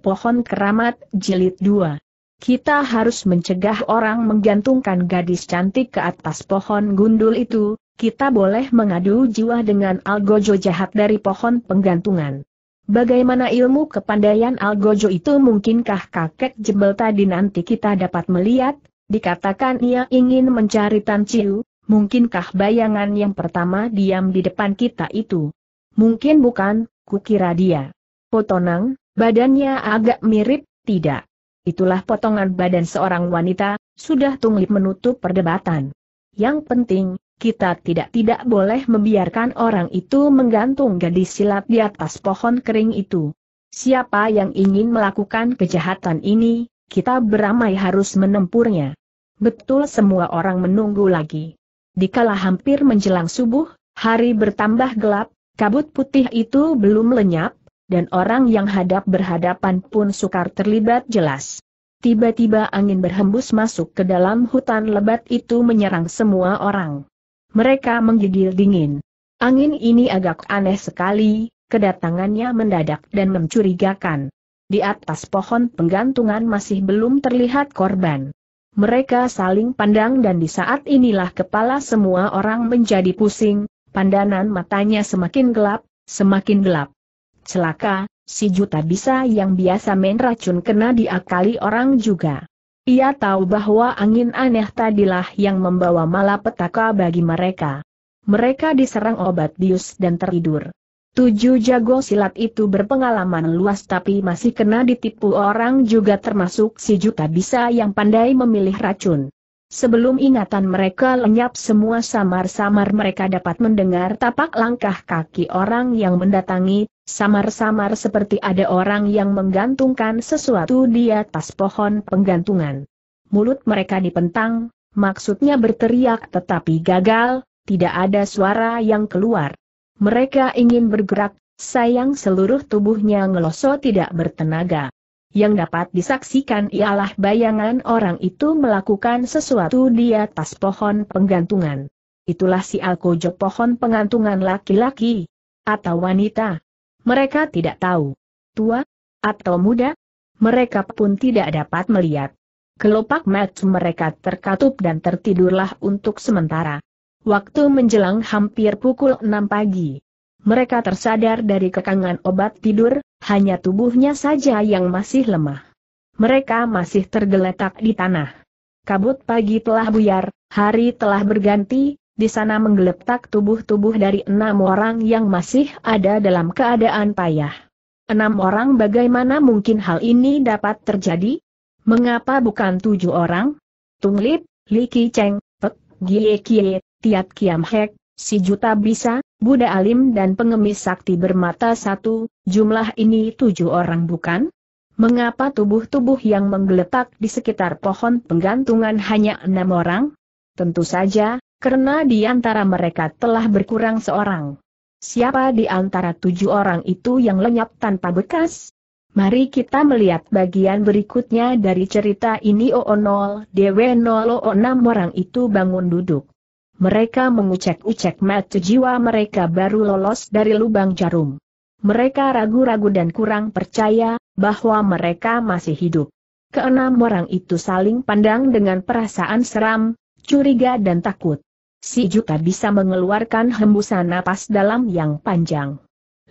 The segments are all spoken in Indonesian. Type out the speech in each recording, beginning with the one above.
Pohon Keramat Jilid 2 kita harus mencegah orang menggantungkan gadis cantik ke atas pohon gundul itu, kita boleh mengadu jiwa dengan algojo jahat dari pohon penggantungan. Bagaimana ilmu kepandaian algojo itu mungkinkah kakek jebel tadi nanti kita dapat melihat, dikatakan ia ingin mencari Tan mungkinkah bayangan yang pertama diam di depan kita itu? Mungkin bukan, kukira dia. Potonang, Badannya agak mirip, tidak. Itulah potongan badan seorang wanita, sudah tunglip menutup perdebatan. Yang penting, kita tidak-tidak boleh membiarkan orang itu menggantung gadis silat di atas pohon kering itu. Siapa yang ingin melakukan kejahatan ini, kita beramai harus menempurnya. Betul semua orang menunggu lagi. Dikala hampir menjelang subuh, hari bertambah gelap, kabut putih itu belum lenyap, dan orang yang hadap berhadapan pun sukar terlibat jelas. Tiba-tiba angin berhembus masuk ke dalam hutan lebat itu menyerang semua orang. Mereka menggigil dingin. Angin ini agak aneh sekali, kedatangannya mendadak dan mencurigakan. Di atas pohon penggantungan masih belum terlihat korban. Mereka saling pandang dan di saat inilah kepala semua orang menjadi pusing, pandanan matanya semakin gelap, semakin gelap celaka, si juta bisa yang biasa main racun kena diakali orang juga. Ia tahu bahwa angin aneh tadilah yang membawa malapetaka bagi mereka. Mereka diserang obat bius dan tertidur. Tujuh jago silat itu berpengalaman luas tapi masih kena ditipu orang juga termasuk si juta bisa yang pandai memilih racun. Sebelum ingatan mereka lenyap semua samar-samar mereka dapat mendengar tapak langkah kaki orang yang mendatangi, samar-samar seperti ada orang yang menggantungkan sesuatu di atas pohon penggantungan. Mulut mereka dipentang, maksudnya berteriak tetapi gagal, tidak ada suara yang keluar. Mereka ingin bergerak, sayang seluruh tubuhnya ngeloso tidak bertenaga. Yang dapat disaksikan ialah bayangan orang itu melakukan sesuatu di atas pohon penggantungan. Itulah si Alkojo pohon penggantungan laki-laki. Atau wanita. Mereka tidak tahu. Tua? Atau muda? Mereka pun tidak dapat melihat. Kelopak mata mereka terkatup dan tertidurlah untuk sementara. Waktu menjelang hampir pukul 6 pagi mereka tersadar dari kekangan obat tidur, hanya tubuhnya saja yang masih lemah. Mereka masih tergeletak di tanah. Kabut pagi telah buyar, hari telah berganti, di sana menggeletak tubuh-tubuh dari enam orang yang masih ada dalam keadaan payah. Enam orang bagaimana mungkin hal ini dapat terjadi? Mengapa bukan tujuh orang? Tung Lip, Li Ki Cheng, Pek, Gie Kie, Tiat Kiam Hek, Si Juta Bisa, Buddha alim dan pengemis sakti bermata satu, jumlah ini tujuh orang bukan? Mengapa tubuh-tubuh yang menggeletak di sekitar pohon penggantungan hanya enam orang? Tentu saja, karena di antara mereka telah berkurang seorang. Siapa di antara tujuh orang itu yang lenyap tanpa bekas? Mari kita melihat bagian berikutnya dari cerita ini oo 0 DW enam orang itu bangun duduk. Mereka mengucek-ucek mata jiwa mereka baru lolos dari lubang jarum. Mereka ragu-ragu dan kurang percaya bahwa mereka masih hidup. Keenam orang itu saling pandang dengan perasaan seram, curiga dan takut. Si Juta bisa mengeluarkan hembusan napas dalam yang panjang.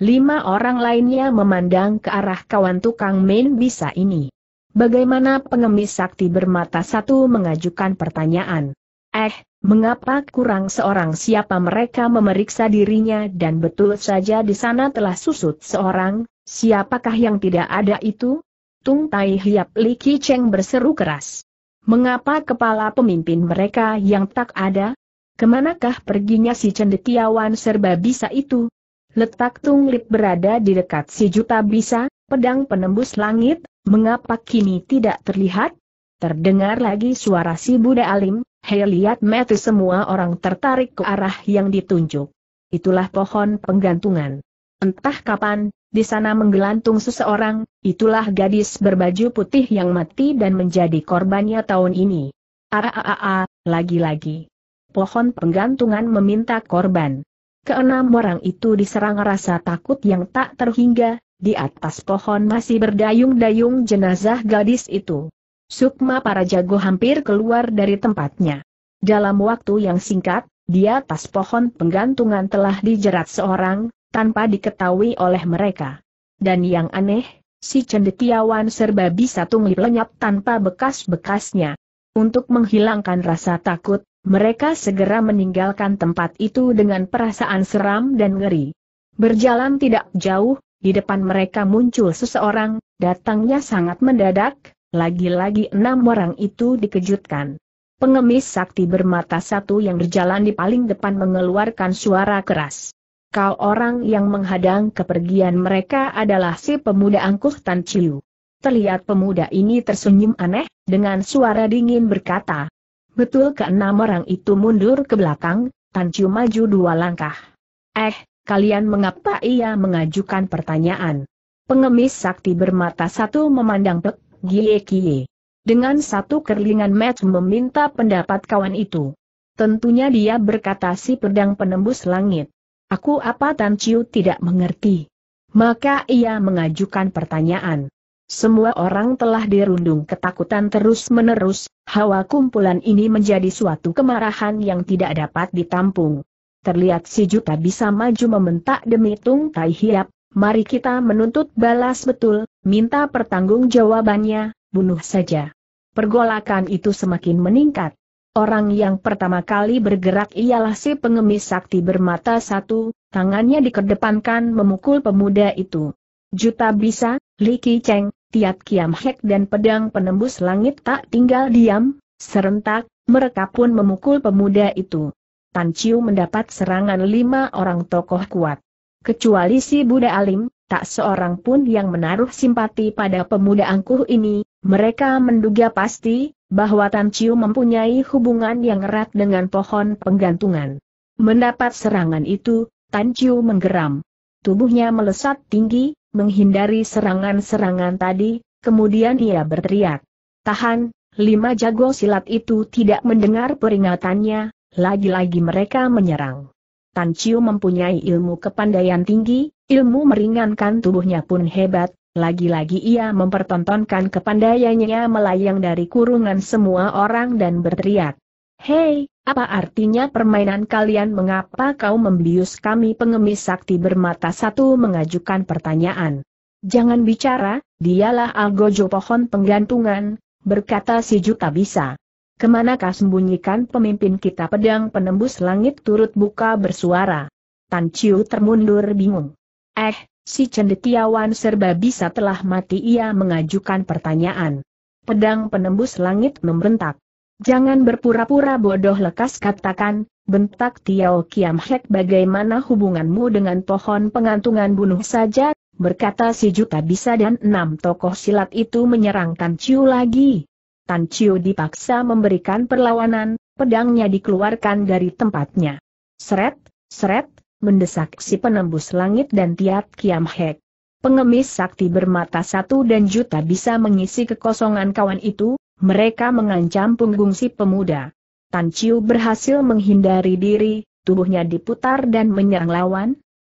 Lima orang lainnya memandang ke arah kawan tukang main bisa ini. Bagaimana pengemis sakti bermata satu mengajukan pertanyaan. Eh, mengapa kurang seorang siapa mereka memeriksa dirinya dan betul saja di sana telah susut seorang, siapakah yang tidak ada itu? Tung Tai Hiap Li Ki Cheng berseru keras. Mengapa kepala pemimpin mereka yang tak ada? Kemanakah perginya si cendekiawan serba bisa itu? Letak Tung Lip berada di dekat si juta bisa, pedang penembus langit, mengapa kini tidak terlihat? Terdengar lagi suara si Buddha Alim, Hei lihat mati semua orang tertarik ke arah yang ditunjuk. Itulah pohon penggantungan. Entah kapan, di sana menggelantung seseorang, itulah gadis berbaju putih yang mati dan menjadi korbannya tahun ini. Aaaa, lagi-lagi. Pohon penggantungan meminta korban. Keenam orang itu diserang rasa takut yang tak terhingga, di atas pohon masih berdayung-dayung jenazah gadis itu. Sukma para jago hampir keluar dari tempatnya. Dalam waktu yang singkat, di atas pohon penggantungan telah dijerat seorang, tanpa diketahui oleh mereka. Dan yang aneh, si cendekiawan serba bisa tunglip lenyap tanpa bekas-bekasnya. Untuk menghilangkan rasa takut, mereka segera meninggalkan tempat itu dengan perasaan seram dan ngeri. Berjalan tidak jauh, di depan mereka muncul seseorang, datangnya sangat mendadak, lagi-lagi enam orang itu dikejutkan. Pengemis sakti bermata satu yang berjalan di paling depan mengeluarkan suara keras. Kau orang yang menghadang kepergian mereka adalah si pemuda angkuh Tan Chiu. Terlihat pemuda ini tersenyum aneh, dengan suara dingin berkata. Betul enam orang itu mundur ke belakang, Tan Chiu maju dua langkah. Eh, kalian mengapa ia mengajukan pertanyaan? Pengemis sakti bermata satu memandang Pek Gie Kie. Dengan satu kerlingan match meminta pendapat kawan itu. Tentunya dia berkata si pedang penembus langit. Aku apa Tan Chiu tidak mengerti. Maka ia mengajukan pertanyaan. Semua orang telah dirundung ketakutan terus-menerus, hawa kumpulan ini menjadi suatu kemarahan yang tidak dapat ditampung. Terlihat si Juta bisa maju membentak demi Tung Tai Hiap, mari kita menuntut balas betul, minta pertanggungjawabannya, bunuh saja. Pergolakan itu semakin meningkat. Orang yang pertama kali bergerak ialah si pengemis sakti bermata satu, tangannya dikedepankan memukul pemuda itu. Juta bisa, Li Cheng, Tiat Kiam Hek dan pedang penembus langit tak tinggal diam, serentak, mereka pun memukul pemuda itu. Tan Chiu mendapat serangan lima orang tokoh kuat. Kecuali si Buddha Alim, tak seorang pun yang menaruh simpati pada pemuda angkuh ini, mereka menduga pasti, bahwa Tan Chiu mempunyai hubungan yang erat dengan pohon penggantungan. Mendapat serangan itu, Tan Chiu menggeram. Tubuhnya melesat tinggi, menghindari serangan-serangan tadi, kemudian ia berteriak. Tahan, lima jago silat itu tidak mendengar peringatannya, lagi-lagi mereka menyerang. Tan Chiu mempunyai ilmu kepandaian tinggi, ilmu meringankan tubuhnya pun hebat, lagi-lagi ia mempertontonkan kepandaiannya melayang dari kurungan semua orang dan berteriak. Hei, apa artinya permainan kalian mengapa kau membius kami pengemis sakti bermata satu mengajukan pertanyaan. Jangan bicara, dialah Algojo pohon penggantungan, berkata si Juta bisa. Kemanakah sembunyikan pemimpin kita pedang penembus langit turut buka bersuara. Tan Chiu termundur bingung. Eh, si cendekiawan serba bisa telah mati ia mengajukan pertanyaan. Pedang penembus langit membentak. Jangan berpura-pura bodoh lekas katakan, bentak Tiao Kiam Hek bagaimana hubunganmu dengan pohon pengantungan bunuh saja, berkata si Juta Bisa dan enam tokoh silat itu menyerang Chiu lagi. Tan Chiu dipaksa memberikan perlawanan, pedangnya dikeluarkan dari tempatnya. Seret, seret, mendesak si penembus langit dan Tiat Kiam Hek. Pengemis sakti bermata satu dan juta bisa mengisi kekosongan kawan itu, mereka mengancam punggung si pemuda. Tan Chiu berhasil menghindari diri, tubuhnya diputar dan menyerang lawan.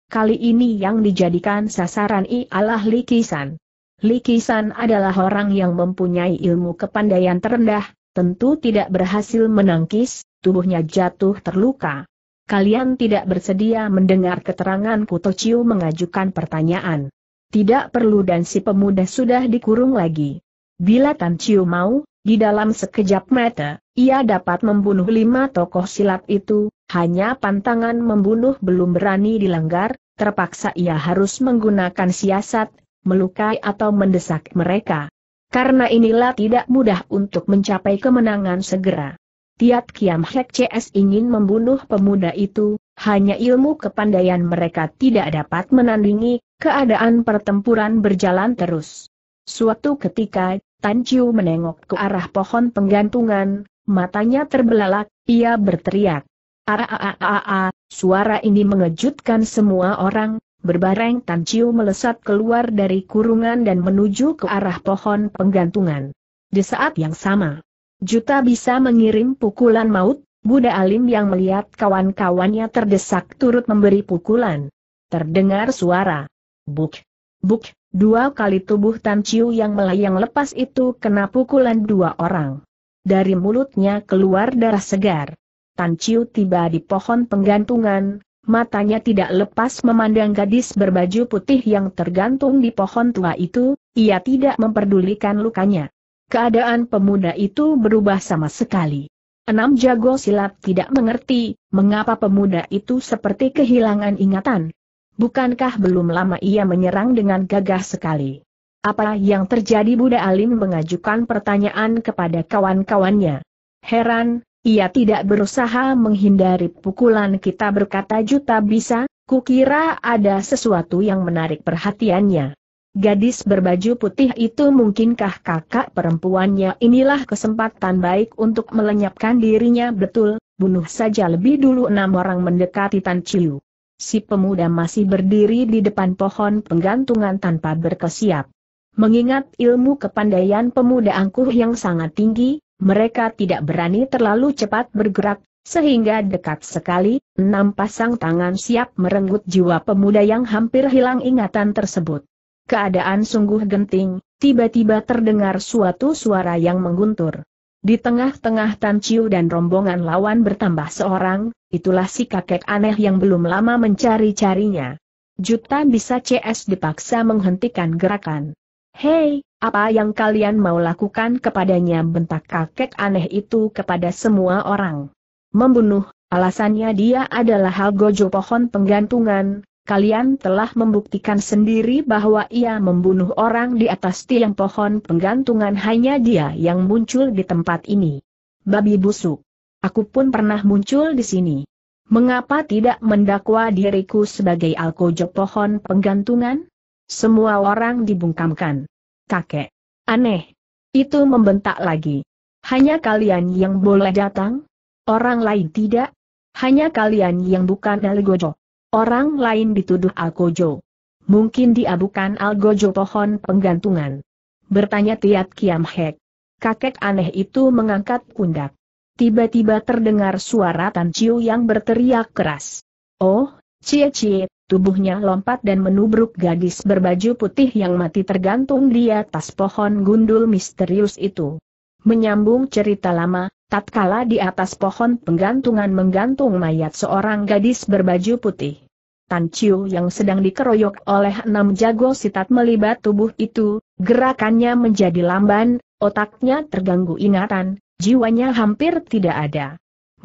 Kali ini yang dijadikan sasaran ialah Likisan. Likisan adalah orang yang mempunyai ilmu kepandaian terendah, tentu tidak berhasil menangkis, tubuhnya jatuh terluka. Kalian tidak bersedia mendengar keterangan Kutociu mengajukan pertanyaan. Tidak perlu dan si pemuda sudah dikurung lagi. Bila Tan Chiu mau, di dalam sekejap mata, ia dapat membunuh lima tokoh silat itu, hanya pantangan membunuh belum berani dilanggar, terpaksa ia harus menggunakan siasat melukai atau mendesak mereka. Karena inilah tidak mudah untuk mencapai kemenangan segera. Tiat Kiam Hek CS ingin membunuh pemuda itu, hanya ilmu kepandaian mereka tidak dapat menandingi, keadaan pertempuran berjalan terus. Suatu ketika, Tan Chiu menengok ke arah pohon penggantungan, matanya terbelalak, ia berteriak. Aa, ah, ah, ah, suara ini mengejutkan semua orang, berbareng Tan Chiu melesat keluar dari kurungan dan menuju ke arah pohon penggantungan. Di saat yang sama, Juta bisa mengirim pukulan maut, Buddha Alim yang melihat kawan-kawannya terdesak turut memberi pukulan. Terdengar suara. Buk. Buk, dua kali tubuh Tan Chiu yang melayang lepas itu kena pukulan dua orang. Dari mulutnya keluar darah segar. Tan Chiu tiba di pohon penggantungan, matanya tidak lepas memandang gadis berbaju putih yang tergantung di pohon tua itu, ia tidak memperdulikan lukanya. Keadaan pemuda itu berubah sama sekali. Enam jago silat tidak mengerti, mengapa pemuda itu seperti kehilangan ingatan. Bukankah belum lama ia menyerang dengan gagah sekali? Apa yang terjadi Buddha Alim mengajukan pertanyaan kepada kawan-kawannya. Heran, ia tidak berusaha menghindari pukulan kita berkata juta bisa, kukira ada sesuatu yang menarik perhatiannya. Gadis berbaju putih itu mungkinkah kakak perempuannya inilah kesempatan baik untuk melenyapkan dirinya betul, bunuh saja lebih dulu enam orang mendekati Tan Chiu. Si pemuda masih berdiri di depan pohon penggantungan tanpa berkesiap. Mengingat ilmu kepandaian pemuda angkuh yang sangat tinggi, mereka tidak berani terlalu cepat bergerak, sehingga dekat sekali, enam pasang tangan siap merenggut jiwa pemuda yang hampir hilang ingatan tersebut. Keadaan sungguh genting, tiba-tiba terdengar suatu suara yang mengguntur. Di tengah-tengah Tan Chiu dan rombongan lawan bertambah seorang, itulah si kakek aneh yang belum lama mencari-carinya. Juta bisa CS dipaksa menghentikan gerakan. Hei, apa yang kalian mau lakukan kepadanya bentak kakek aneh itu kepada semua orang. Membunuh, alasannya dia adalah hal gojo pohon penggantungan, kalian telah membuktikan sendiri bahwa ia membunuh orang di atas tiang pohon penggantungan hanya dia yang muncul di tempat ini. Babi busuk. Aku pun pernah muncul di sini. Mengapa tidak mendakwa diriku sebagai alkojo pohon penggantungan? Semua orang dibungkamkan kakek. Aneh. Itu membentak lagi. Hanya kalian yang boleh datang? Orang lain tidak? Hanya kalian yang bukan Algojo. Orang lain dituduh Algojo. Mungkin dia bukan Algojo pohon penggantungan. Bertanya Tiat Kiam Hek. Kakek aneh itu mengangkat pundak. Tiba-tiba terdengar suara Tan Chiu yang berteriak keras. Oh, Cie Cie, Tubuhnya lompat dan menubruk gadis berbaju putih yang mati tergantung di atas pohon gundul misterius itu. Menyambung cerita lama, tatkala di atas pohon penggantungan menggantung mayat seorang gadis berbaju putih. Tan Chiu yang sedang dikeroyok oleh enam jago sitat melibat tubuh itu, gerakannya menjadi lamban, otaknya terganggu ingatan, jiwanya hampir tidak ada.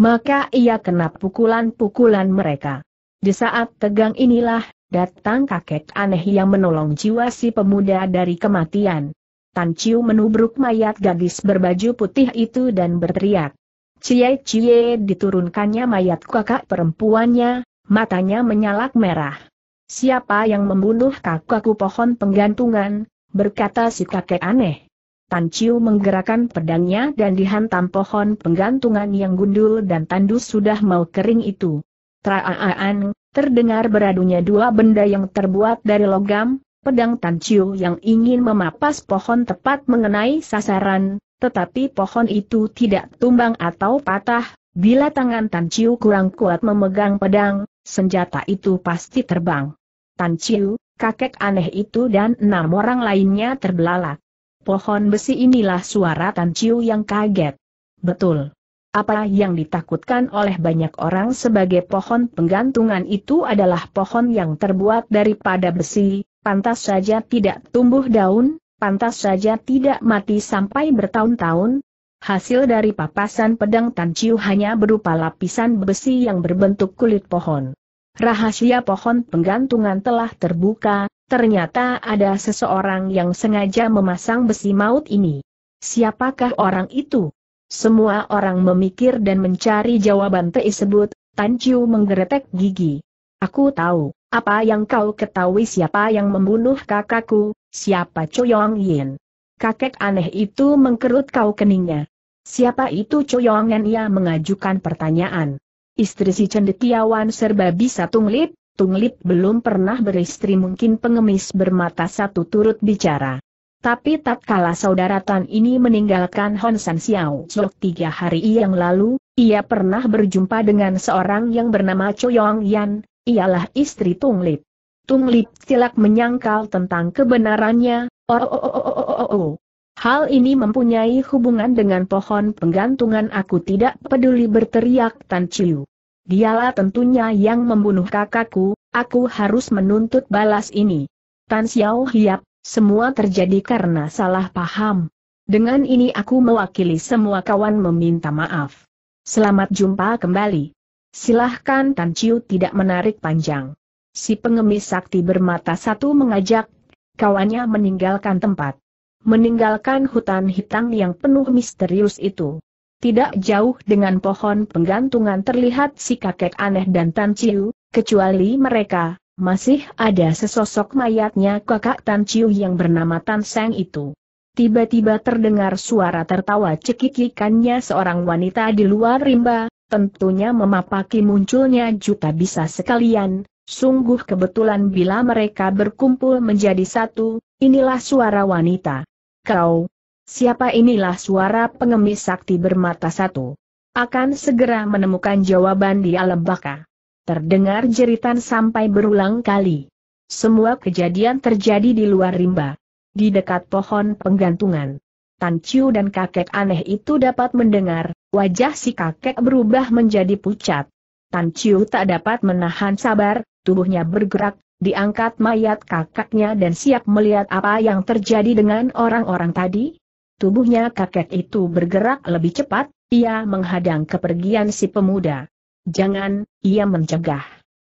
Maka ia kena pukulan-pukulan mereka. Di saat tegang inilah, datang kakek aneh yang menolong jiwa si pemuda dari kematian. Tan Chiu menubruk mayat gadis berbaju putih itu dan berteriak. Cie-cie diturunkannya mayat kakak perempuannya, matanya menyalak merah. Siapa yang membunuh kakakku pohon penggantungan, berkata si kakek aneh. Tan Chiu menggerakkan pedangnya dan dihantam pohon penggantungan yang gundul dan tandus sudah mau kering itu. Traaan, terdengar beradunya dua benda yang terbuat dari logam, pedang Tan Chiu yang ingin memapas pohon tepat mengenai sasaran, tetapi pohon itu tidak tumbang atau patah, bila tangan Tan Chiu kurang kuat memegang pedang, senjata itu pasti terbang. Tan Chiu, kakek aneh itu dan enam orang lainnya terbelalak. Pohon besi inilah suara Tan Chiu yang kaget. Betul. Apa yang ditakutkan oleh banyak orang sebagai pohon penggantungan itu adalah pohon yang terbuat daripada besi, pantas saja tidak tumbuh daun, pantas saja tidak mati sampai bertahun-tahun. Hasil dari papasan pedang Tan Chiu hanya berupa lapisan besi yang berbentuk kulit pohon. Rahasia pohon penggantungan telah terbuka, ternyata ada seseorang yang sengaja memasang besi maut ini. Siapakah orang itu? Semua orang memikir dan mencari jawaban tersebut, Tan Chiu menggeretek gigi. Aku tahu, apa yang kau ketahui siapa yang membunuh kakakku, siapa Choyong Yin. Kakek aneh itu mengkerut kau keningnya. Siapa itu Choyong Yin ia mengajukan pertanyaan. Istri si cendekiawan serba bisa tunglip, tunglip belum pernah beristri mungkin pengemis bermata satu turut bicara. Tapi tatkala saudara Tan ini meninggalkan Hon San Xiao Zhou tiga hari yang lalu, ia pernah berjumpa dengan seorang yang bernama Choyong Yan, ialah istri Tung Lip. Tung Lip silak menyangkal tentang kebenarannya, oh, oh, oh, oh, oh, oh, oh. Hal ini mempunyai hubungan dengan pohon penggantungan aku tidak peduli berteriak Tan Chiu. Dialah tentunya yang membunuh kakakku, aku harus menuntut balas ini. Tan Xiao Hiap, semua terjadi karena salah paham. Dengan ini aku mewakili semua kawan meminta maaf. Selamat jumpa kembali. Silahkan Tan Chiu tidak menarik panjang. Si pengemis sakti bermata satu mengajak kawannya meninggalkan tempat. Meninggalkan hutan hitam yang penuh misterius itu. Tidak jauh dengan pohon penggantungan terlihat si kakek aneh dan Tan Chiu, kecuali mereka, masih ada sesosok mayatnya kakak Tan Chiu yang bernama Tan Seng itu. Tiba-tiba terdengar suara tertawa cekikikannya seorang wanita di luar rimba, tentunya memapaki munculnya juta bisa sekalian, sungguh kebetulan bila mereka berkumpul menjadi satu, inilah suara wanita. Kau, siapa inilah suara pengemis sakti bermata satu? Akan segera menemukan jawaban di alam baka. Terdengar jeritan sampai berulang kali. Semua kejadian terjadi di luar rimba. Di dekat pohon penggantungan. Tan Chiu dan kakek aneh itu dapat mendengar, wajah si kakek berubah menjadi pucat. Tan Chiu tak dapat menahan sabar, tubuhnya bergerak, diangkat mayat kakaknya dan siap melihat apa yang terjadi dengan orang-orang tadi. Tubuhnya kakek itu bergerak lebih cepat, ia menghadang kepergian si pemuda. Jangan, ia mencegah.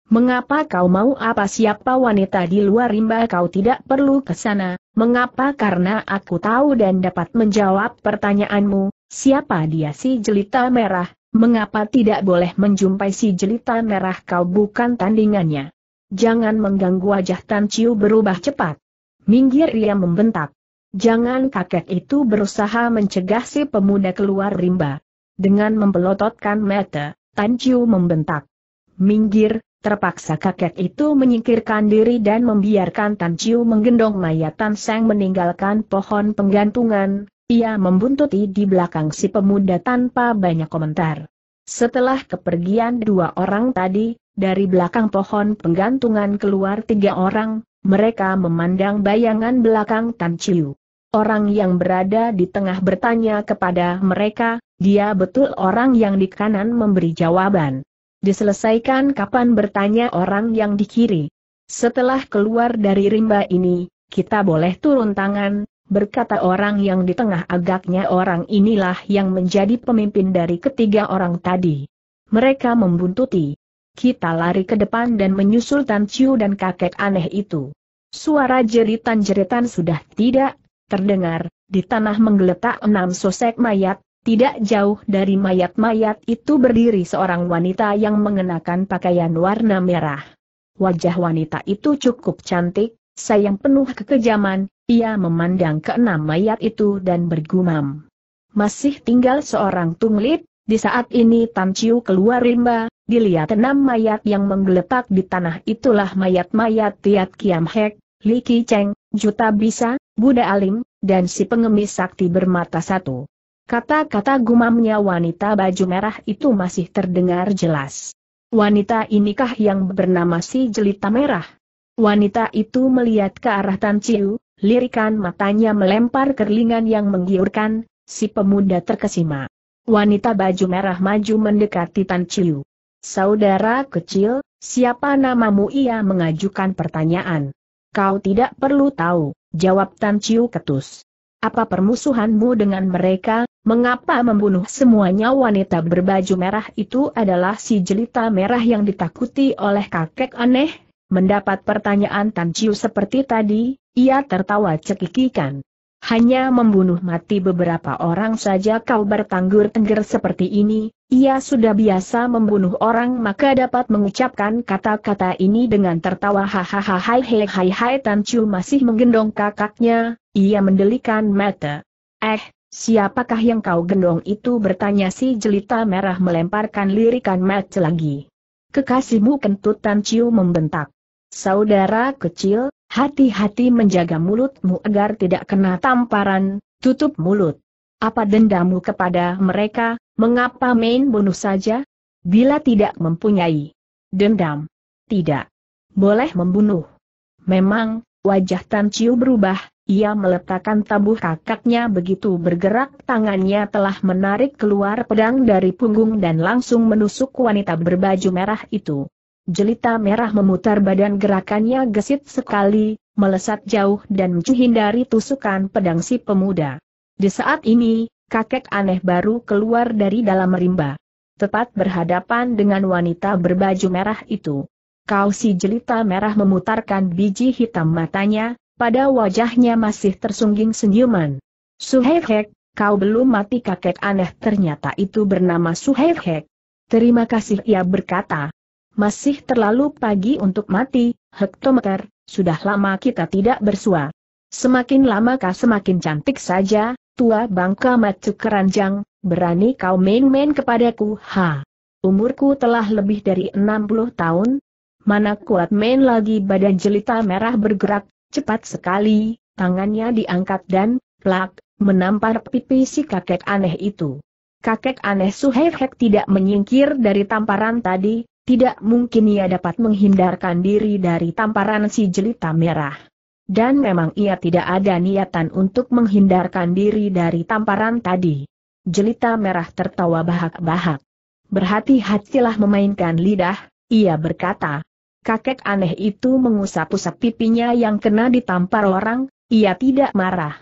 Mengapa kau mau apa siapa wanita di luar rimba kau tidak perlu ke sana, mengapa karena aku tahu dan dapat menjawab pertanyaanmu, siapa dia si jelita merah, mengapa tidak boleh menjumpai si jelita merah kau bukan tandingannya. Jangan mengganggu wajah Tan Chiu berubah cepat. Minggir ia membentak. Jangan kakek itu berusaha mencegah si pemuda keluar rimba. Dengan mempelototkan mata, Tan Chiu membentak. Minggir, terpaksa kakek itu menyingkirkan diri dan membiarkan Tan Chiu menggendong mayat Tan Seng meninggalkan pohon penggantungan, ia membuntuti di belakang si pemuda tanpa banyak komentar. Setelah kepergian dua orang tadi, dari belakang pohon penggantungan keluar tiga orang, mereka memandang bayangan belakang Tan Chiu. Orang yang berada di tengah bertanya kepada mereka, dia betul orang yang di kanan memberi jawaban. Diselesaikan kapan bertanya orang yang di kiri. Setelah keluar dari rimba ini, kita boleh turun tangan, berkata orang yang di tengah agaknya orang inilah yang menjadi pemimpin dari ketiga orang tadi. Mereka membuntuti. Kita lari ke depan dan menyusul Tan Chiu dan kakek aneh itu. Suara jeritan-jeritan sudah tidak Terdengar, di tanah menggeletak enam sosek mayat, tidak jauh dari mayat-mayat itu berdiri seorang wanita yang mengenakan pakaian warna merah. Wajah wanita itu cukup cantik, sayang penuh kekejaman, ia memandang keenam mayat itu dan bergumam. Masih tinggal seorang tunglit, di saat ini Tan Chiu keluar rimba, dilihat enam mayat yang menggeletak di tanah itulah mayat-mayat Tiat Kiam Hek, Li Ki Cheng, Juta Bisa, Buddha Alim, dan si pengemis sakti bermata satu. Kata-kata gumamnya wanita baju merah itu masih terdengar jelas. Wanita inikah yang bernama si jelita merah? Wanita itu melihat ke arah Tan Chiu, lirikan matanya melempar kerlingan yang menggiurkan, si pemuda terkesima. Wanita baju merah maju mendekati Tan Chiu. Saudara kecil, siapa namamu ia mengajukan pertanyaan. Kau tidak perlu tahu, jawab Tan Chiu Ketus. Apa permusuhanmu dengan mereka, mengapa membunuh semuanya wanita berbaju merah itu adalah si jelita merah yang ditakuti oleh kakek aneh? Mendapat pertanyaan Tan Chiu seperti tadi, ia tertawa cekikikan hanya membunuh mati beberapa orang saja kau bertanggur tengger seperti ini, ia sudah biasa membunuh orang maka dapat mengucapkan kata-kata ini dengan tertawa hahaha hai hai hai hai Tan Chu masih menggendong kakaknya, ia mendelikan mata. Eh, siapakah yang kau gendong itu bertanya si jelita merah melemparkan lirikan mata lagi. Kekasihmu kentut Tan Chiu membentak. Saudara kecil, Hati-hati menjaga mulutmu agar tidak kena tamparan, tutup mulut. Apa dendamu kepada mereka, mengapa main bunuh saja? Bila tidak mempunyai dendam, tidak boleh membunuh. Memang, wajah Tan Chiu berubah, ia meletakkan tabuh kakaknya begitu bergerak tangannya telah menarik keluar pedang dari punggung dan langsung menusuk wanita berbaju merah itu. Jelita merah memutar badan gerakannya gesit sekali, melesat jauh dan menghindari tusukan pedang si pemuda. Di saat ini, kakek aneh baru keluar dari dalam rimba. Tepat berhadapan dengan wanita berbaju merah itu. Kau si jelita merah memutarkan biji hitam matanya, pada wajahnya masih tersungging senyuman. Suhehek, kau belum mati kakek aneh ternyata itu bernama Suhehek. Terima kasih ia berkata, masih terlalu pagi untuk mati, hektometer, sudah lama kita tidak bersua. Semakin lama kah semakin cantik saja, tua bangka macu keranjang, berani kau main-main kepadaku, ha. Umurku telah lebih dari 60 tahun, mana kuat main lagi badan jelita merah bergerak, cepat sekali, tangannya diangkat dan, plak, menampar pipi si kakek aneh itu. Kakek aneh Suhaihek tidak menyingkir dari tamparan tadi, tidak mungkin ia dapat menghindarkan diri dari tamparan si jelita merah. Dan memang ia tidak ada niatan untuk menghindarkan diri dari tamparan tadi. Jelita merah tertawa bahak-bahak. Berhati-hatilah memainkan lidah, ia berkata. Kakek aneh itu mengusap-usap pipinya yang kena ditampar orang, ia tidak marah.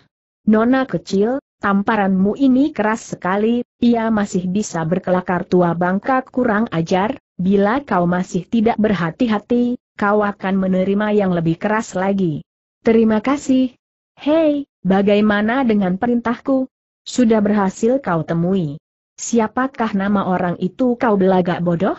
Nona kecil, tamparanmu ini keras sekali, ia masih bisa berkelakar tua bangka kurang ajar, Bila kau masih tidak berhati-hati, kau akan menerima yang lebih keras lagi. Terima kasih. Hei, bagaimana dengan perintahku? Sudah berhasil kau temui. Siapakah nama orang itu kau belaga bodoh?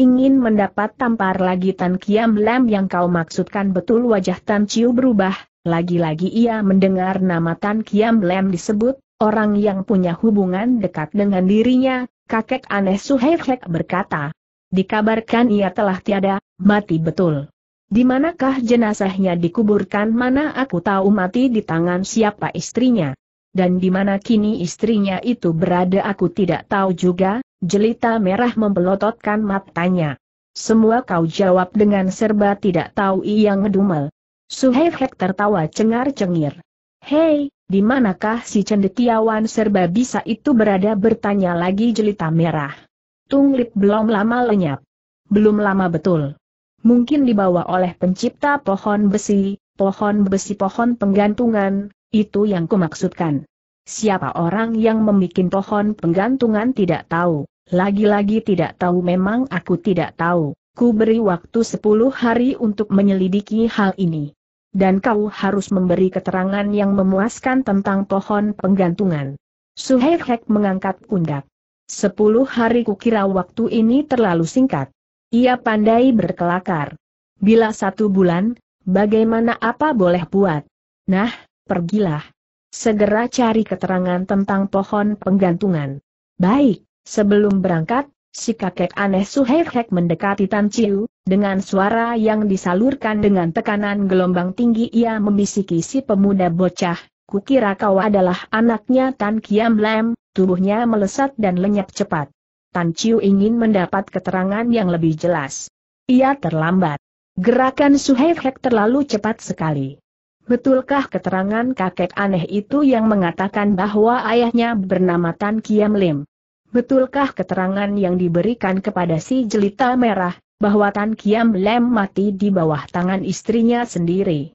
Ingin mendapat tampar lagi Tan Kiam Lam yang kau maksudkan betul wajah Tan Chiu berubah, lagi-lagi ia mendengar nama Tan Kiam Lam disebut, orang yang punya hubungan dekat dengan dirinya, kakek aneh Suhefek berkata. Dikabarkan ia telah tiada, mati betul. Di manakah jenazahnya dikuburkan mana aku tahu mati di tangan siapa istrinya. Dan di mana kini istrinya itu berada aku tidak tahu juga, jelita merah membelototkan matanya. Semua kau jawab dengan serba tidak tahu ia ngedumel. Suhei Hek tertawa cengar-cengir. Hei, di manakah si cendekiawan serba bisa itu berada bertanya lagi jelita merah. Tung Lip belum lama lenyap. Belum lama betul. Mungkin dibawa oleh pencipta pohon besi, pohon besi pohon penggantungan, itu yang kumaksudkan. Siapa orang yang membuat pohon penggantungan tidak tahu, lagi-lagi tidak tahu memang aku tidak tahu, ku beri waktu 10 hari untuk menyelidiki hal ini. Dan kau harus memberi keterangan yang memuaskan tentang pohon penggantungan. Suhei Hek mengangkat pundak. Sepuluh hari kukira waktu ini terlalu singkat. Ia pandai berkelakar. Bila satu bulan, bagaimana apa boleh buat? Nah, pergilah. Segera cari keterangan tentang pohon penggantungan. Baik, sebelum berangkat, si kakek aneh Suhehek mendekati Tan Chiu, dengan suara yang disalurkan dengan tekanan gelombang tinggi ia membisiki si pemuda bocah, Kukira kau adalah anaknya Tan Kiam Lam, tubuhnya melesat dan lenyap cepat. Tan Chiu ingin mendapat keterangan yang lebih jelas. Ia terlambat. Gerakan Suhei Hek terlalu cepat sekali. Betulkah keterangan kakek aneh itu yang mengatakan bahwa ayahnya bernama Tan Kiam Lim? Betulkah keterangan yang diberikan kepada si jelita merah, bahwa Tan Kiam Lim mati di bawah tangan istrinya sendiri?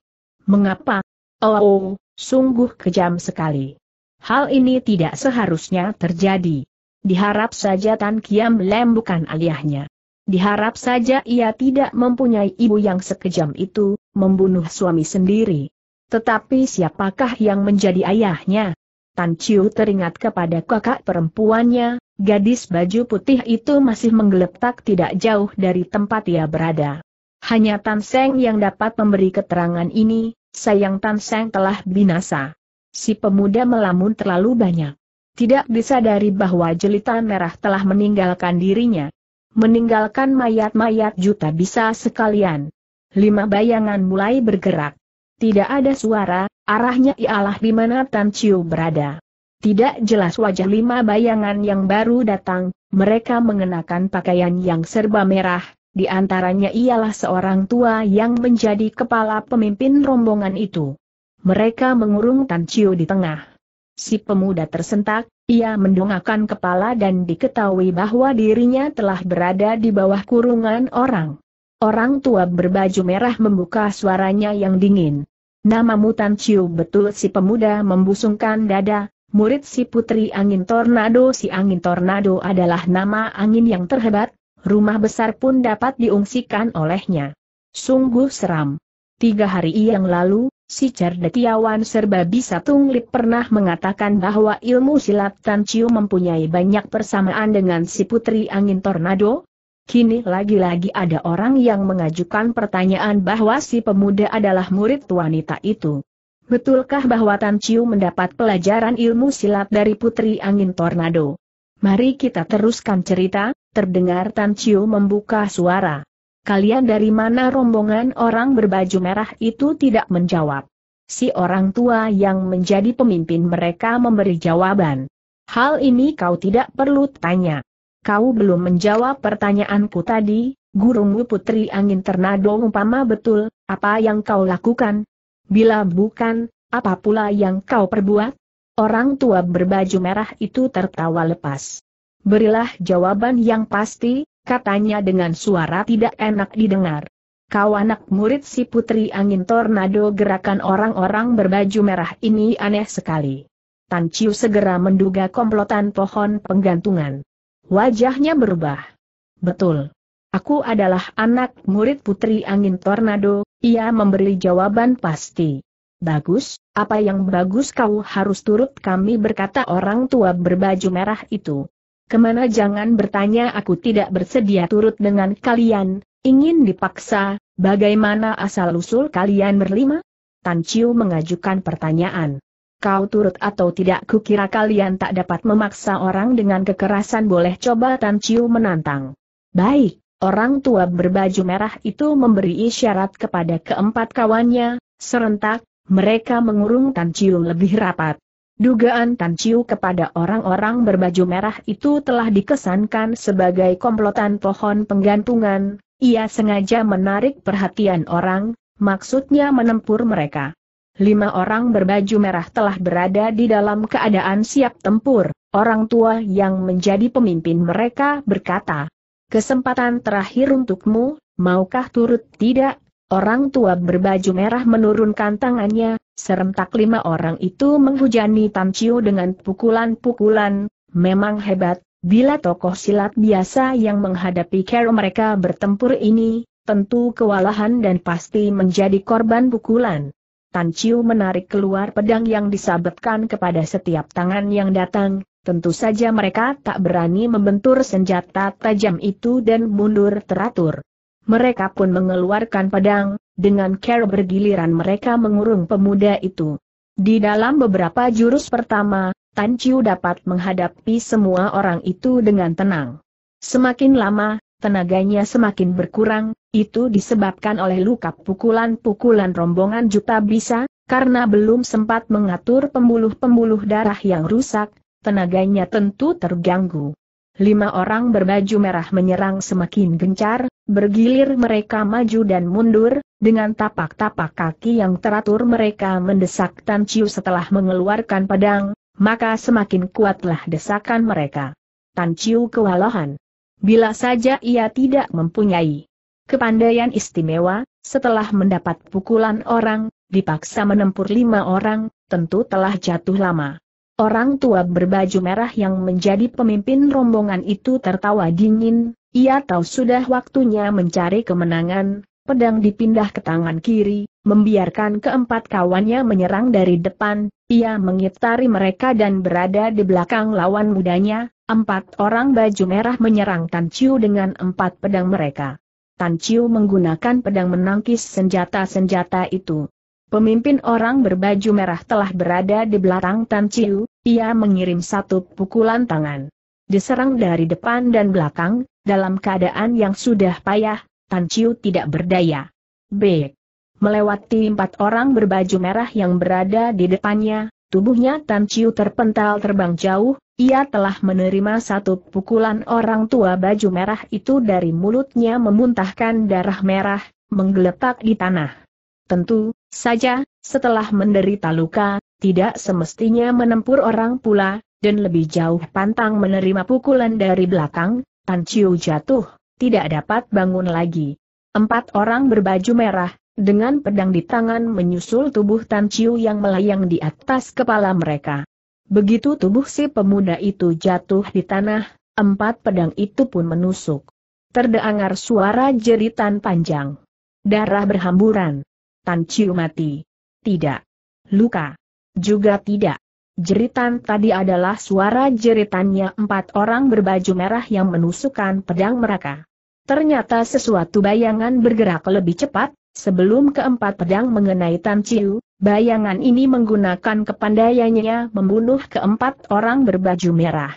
Mengapa? oh Sungguh kejam sekali. Hal ini tidak seharusnya terjadi. Diharap saja Tan Kiam Lem bukan ayahnya. Diharap saja ia tidak mempunyai ibu yang sekejam itu, membunuh suami sendiri. Tetapi siapakah yang menjadi ayahnya? Tan Chiu teringat kepada kakak perempuannya, gadis baju putih itu masih menggeletak tidak jauh dari tempat ia berada. Hanya Tan Seng yang dapat memberi keterangan ini, sayang Tan Seng telah binasa. Si pemuda melamun terlalu banyak. Tidak disadari bahwa jelita merah telah meninggalkan dirinya. Meninggalkan mayat-mayat juta bisa sekalian. Lima bayangan mulai bergerak. Tidak ada suara, arahnya ialah di mana Tan Chiu berada. Tidak jelas wajah lima bayangan yang baru datang, mereka mengenakan pakaian yang serba merah, di antaranya ialah seorang tua yang menjadi kepala pemimpin rombongan itu. Mereka mengurung Tan Chiu di tengah. Si pemuda tersentak, ia mendongakkan kepala dan diketahui bahwa dirinya telah berada di bawah kurungan orang. Orang tua berbaju merah membuka suaranya yang dingin. Namamu Tan Chiu betul si pemuda membusungkan dada, murid si putri angin tornado si angin tornado adalah nama angin yang terhebat, Rumah besar pun dapat diungsikan olehnya. Sungguh seram. Tiga hari yang lalu, si cerdetiawan serba bisa Tunglip pernah mengatakan bahwa ilmu silat Tan Chiu mempunyai banyak persamaan dengan si putri angin tornado, Kini lagi-lagi ada orang yang mengajukan pertanyaan bahwa si pemuda adalah murid wanita itu. Betulkah bahwa Tan Chiu mendapat pelajaran ilmu silat dari Putri Angin Tornado? Mari kita teruskan cerita, terdengar Tan Chiu membuka suara. Kalian dari mana rombongan orang berbaju merah itu tidak menjawab. Si orang tua yang menjadi pemimpin mereka memberi jawaban. Hal ini kau tidak perlu tanya. Kau belum menjawab pertanyaanku tadi, Gurumu putri angin ternado umpama betul, apa yang kau lakukan? Bila bukan, apa pula yang kau perbuat? Orang tua berbaju merah itu tertawa lepas. Berilah jawaban yang pasti, katanya dengan suara tidak enak didengar. Kau anak murid si putri angin tornado gerakan orang-orang berbaju merah ini aneh sekali. Tan Chiu segera menduga komplotan pohon penggantungan. Wajahnya berubah. Betul. Aku adalah anak murid putri angin tornado, ia memberi jawaban pasti. Bagus, apa yang bagus kau harus turut kami berkata orang tua berbaju merah itu. Kemana jangan bertanya aku tidak bersedia turut dengan kalian, ingin dipaksa, bagaimana asal-usul kalian berlima? Tan Chiu mengajukan pertanyaan. Kau turut atau tidak kukira kalian tak dapat memaksa orang dengan kekerasan boleh coba Tan Chiu menantang. Baik, orang tua berbaju merah itu memberi isyarat kepada keempat kawannya, serentak, mereka mengurung Tan Chiu lebih rapat. Dugaan Tan Chiu kepada orang-orang berbaju merah itu telah dikesankan sebagai komplotan pohon penggantungan, ia sengaja menarik perhatian orang, maksudnya menempur mereka. Lima orang berbaju merah telah berada di dalam keadaan siap tempur, orang tua yang menjadi pemimpin mereka berkata, Kesempatan terakhir untukmu, maukah turut tidak, Orang tua berbaju merah menurunkan tangannya, serentak lima orang itu menghujani Tan Chiu dengan pukulan-pukulan, memang hebat, bila tokoh silat biasa yang menghadapi care mereka bertempur ini, tentu kewalahan dan pasti menjadi korban pukulan. Tan Chiu menarik keluar pedang yang disabetkan kepada setiap tangan yang datang, tentu saja mereka tak berani membentur senjata tajam itu dan mundur teratur. Mereka pun mengeluarkan pedang, dengan care bergiliran mereka mengurung pemuda itu. Di dalam beberapa jurus pertama, Tan Chiu dapat menghadapi semua orang itu dengan tenang. Semakin lama, tenaganya semakin berkurang, itu disebabkan oleh luka pukulan-pukulan rombongan juta bisa, karena belum sempat mengatur pembuluh-pembuluh darah yang rusak, tenaganya tentu terganggu. Lima orang berbaju merah menyerang semakin gencar, bergilir mereka maju dan mundur, dengan tapak-tapak kaki yang teratur mereka mendesak Tan Chiu setelah mengeluarkan pedang, maka semakin kuatlah desakan mereka. Tan Chiu kewalahan. Bila saja ia tidak mempunyai kepandaian istimewa, setelah mendapat pukulan orang, dipaksa menempur lima orang, tentu telah jatuh lama. Orang tua berbaju merah yang menjadi pemimpin rombongan itu tertawa dingin, ia tahu sudah waktunya mencari kemenangan, pedang dipindah ke tangan kiri, membiarkan keempat kawannya menyerang dari depan, ia mengitari mereka dan berada di belakang lawan mudanya, empat orang baju merah menyerang Tan Chiu dengan empat pedang mereka. Tan Chiu menggunakan pedang menangkis senjata-senjata itu. Pemimpin orang berbaju merah telah berada di belakang Tan Chiu, ia mengirim satu pukulan tangan. Diserang dari depan dan belakang, dalam keadaan yang sudah payah, Tan Chiu tidak berdaya. B. Melewati empat orang berbaju merah yang berada di depannya, tubuhnya Tan Chiu terpental terbang jauh, ia telah menerima satu pukulan orang tua baju merah itu dari mulutnya memuntahkan darah merah, menggeletak di tanah. Tentu, saja, setelah menderita luka, tidak semestinya menempur orang pula, dan lebih jauh pantang menerima pukulan dari belakang, Tan Chiu jatuh, tidak dapat bangun lagi. Empat orang berbaju merah, dengan pedang di tangan menyusul tubuh Tan Chiu yang melayang di atas kepala mereka. Begitu tubuh si pemuda itu jatuh di tanah, empat pedang itu pun menusuk. Terdengar suara jeritan panjang. Darah berhamburan. Tan Chiu mati. Tidak. Luka. Juga tidak. Jeritan tadi adalah suara jeritannya empat orang berbaju merah yang menusukkan pedang mereka. Ternyata sesuatu bayangan bergerak lebih cepat, sebelum keempat pedang mengenai Tan Chiu, bayangan ini menggunakan kepandaiannya membunuh keempat orang berbaju merah.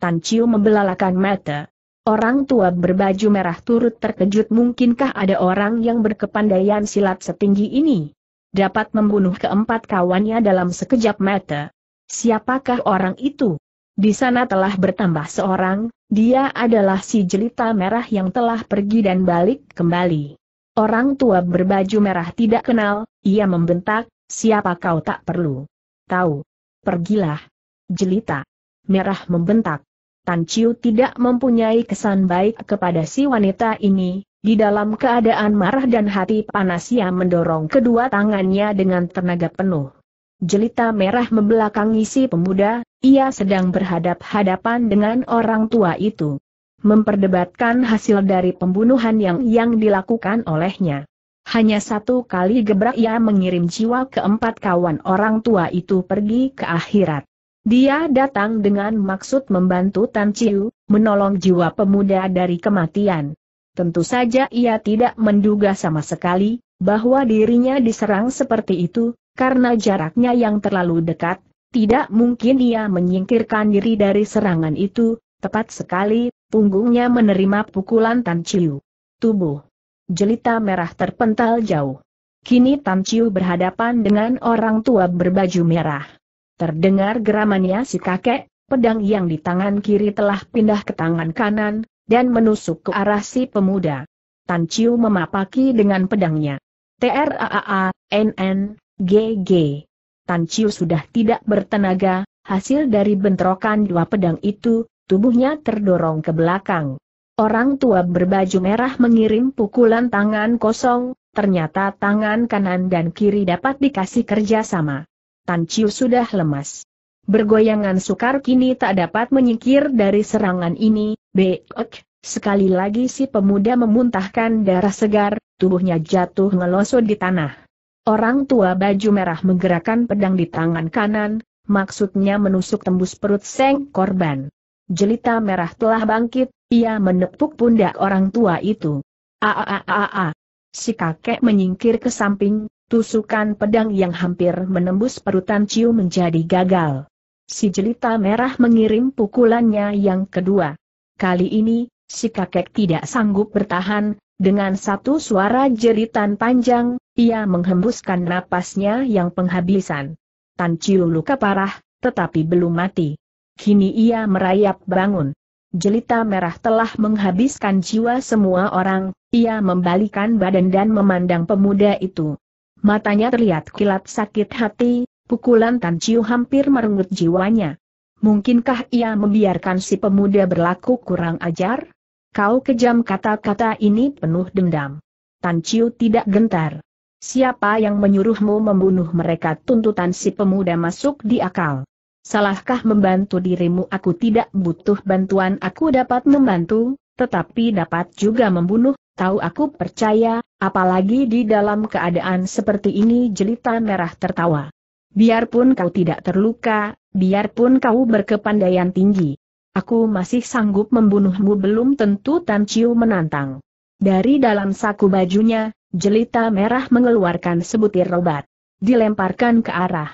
Tan Chiu membelalakan mata, Orang tua berbaju merah turut terkejut mungkinkah ada orang yang berkepandaian silat setinggi ini? Dapat membunuh keempat kawannya dalam sekejap mata. Siapakah orang itu? Di sana telah bertambah seorang, dia adalah si jelita merah yang telah pergi dan balik kembali. Orang tua berbaju merah tidak kenal, ia membentak, siapa kau tak perlu. Tahu. Pergilah. Jelita. Merah membentak. Tan Chiu tidak mempunyai kesan baik kepada si wanita ini, di dalam keadaan marah dan hati panas ia mendorong kedua tangannya dengan tenaga penuh. Jelita merah membelakangi si pemuda, ia sedang berhadap-hadapan dengan orang tua itu. Memperdebatkan hasil dari pembunuhan yang yang dilakukan olehnya. Hanya satu kali gebrak ia mengirim jiwa keempat kawan orang tua itu pergi ke akhirat. Dia datang dengan maksud membantu Tan Chiu, menolong jiwa pemuda dari kematian. Tentu saja ia tidak menduga sama sekali, bahwa dirinya diserang seperti itu, karena jaraknya yang terlalu dekat, tidak mungkin ia menyingkirkan diri dari serangan itu, tepat sekali, punggungnya menerima pukulan Tan Chiu. Tubuh jelita merah terpental jauh. Kini Tan Chiu berhadapan dengan orang tua berbaju merah. Terdengar geramannya si kakek, pedang yang di tangan kiri telah pindah ke tangan kanan, dan menusuk ke arah si pemuda. Tan Chiu memapaki dengan pedangnya. TRAAA, NN, GG. Tan Chiu sudah tidak bertenaga, hasil dari bentrokan dua pedang itu, tubuhnya terdorong ke belakang. Orang tua berbaju merah mengirim pukulan tangan kosong, ternyata tangan kanan dan kiri dapat dikasih kerja sama. Tan Chiu sudah lemas. Bergoyangan sukar kini tak dapat menyingkir dari serangan ini, Beok, sekali lagi si pemuda memuntahkan darah segar, tubuhnya jatuh ngelosot di tanah. Orang tua baju merah menggerakkan pedang di tangan kanan, maksudnya menusuk tembus perut seng korban. Jelita merah telah bangkit, ia menepuk pundak orang tua itu. Aaaa. Si kakek menyingkir ke samping, Tusukan pedang yang hampir menembus perutan Ciu menjadi gagal. Si jelita merah mengirim pukulannya yang kedua. Kali ini, si kakek tidak sanggup bertahan, dengan satu suara jeritan panjang, ia menghembuskan napasnya yang penghabisan. Tan Ciu luka parah, tetapi belum mati. Kini ia merayap bangun. Jelita merah telah menghabiskan jiwa semua orang, ia membalikan badan dan memandang pemuda itu. Matanya terlihat kilat sakit hati, pukulan Tan Chiu hampir merenggut jiwanya. Mungkinkah ia membiarkan si pemuda berlaku kurang ajar? Kau kejam kata-kata ini penuh dendam. Tan Chiu tidak gentar. Siapa yang menyuruhmu membunuh mereka tuntutan si pemuda masuk di akal. Salahkah membantu dirimu aku tidak butuh bantuan aku dapat membantu, tetapi dapat juga membunuh, Tahu aku percaya, apalagi di dalam keadaan seperti ini jelita merah tertawa. Biarpun kau tidak terluka, biarpun kau berkepandaian tinggi. Aku masih sanggup membunuhmu belum tentu Tan Chiu menantang. Dari dalam saku bajunya, jelita merah mengeluarkan sebutir obat. Dilemparkan ke arah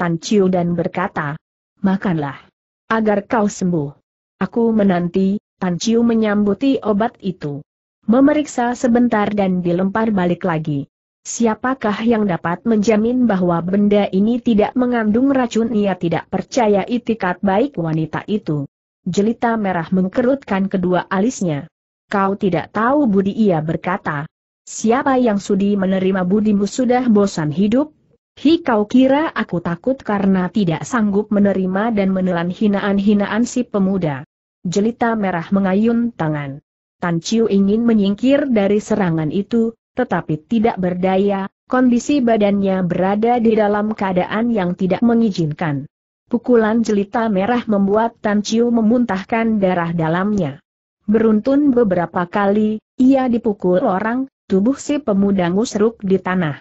Tan Chiu dan berkata, Makanlah. Agar kau sembuh. Aku menanti, Tan Chiu menyambuti obat itu memeriksa sebentar dan dilempar balik lagi. Siapakah yang dapat menjamin bahwa benda ini tidak mengandung racun? Ia tidak percaya itikat baik wanita itu. Jelita merah mengkerutkan kedua alisnya. Kau tidak tahu budi ia berkata. Siapa yang sudi menerima budimu sudah bosan hidup? Hi kau kira aku takut karena tidak sanggup menerima dan menelan hinaan-hinaan si pemuda. Jelita merah mengayun tangan. Tan Chiu ingin menyingkir dari serangan itu, tetapi tidak berdaya, kondisi badannya berada di dalam keadaan yang tidak mengizinkan. Pukulan jelita merah membuat Tan Chiu memuntahkan darah dalamnya. Beruntun beberapa kali, ia dipukul orang, tubuh si pemuda ngusruk di tanah.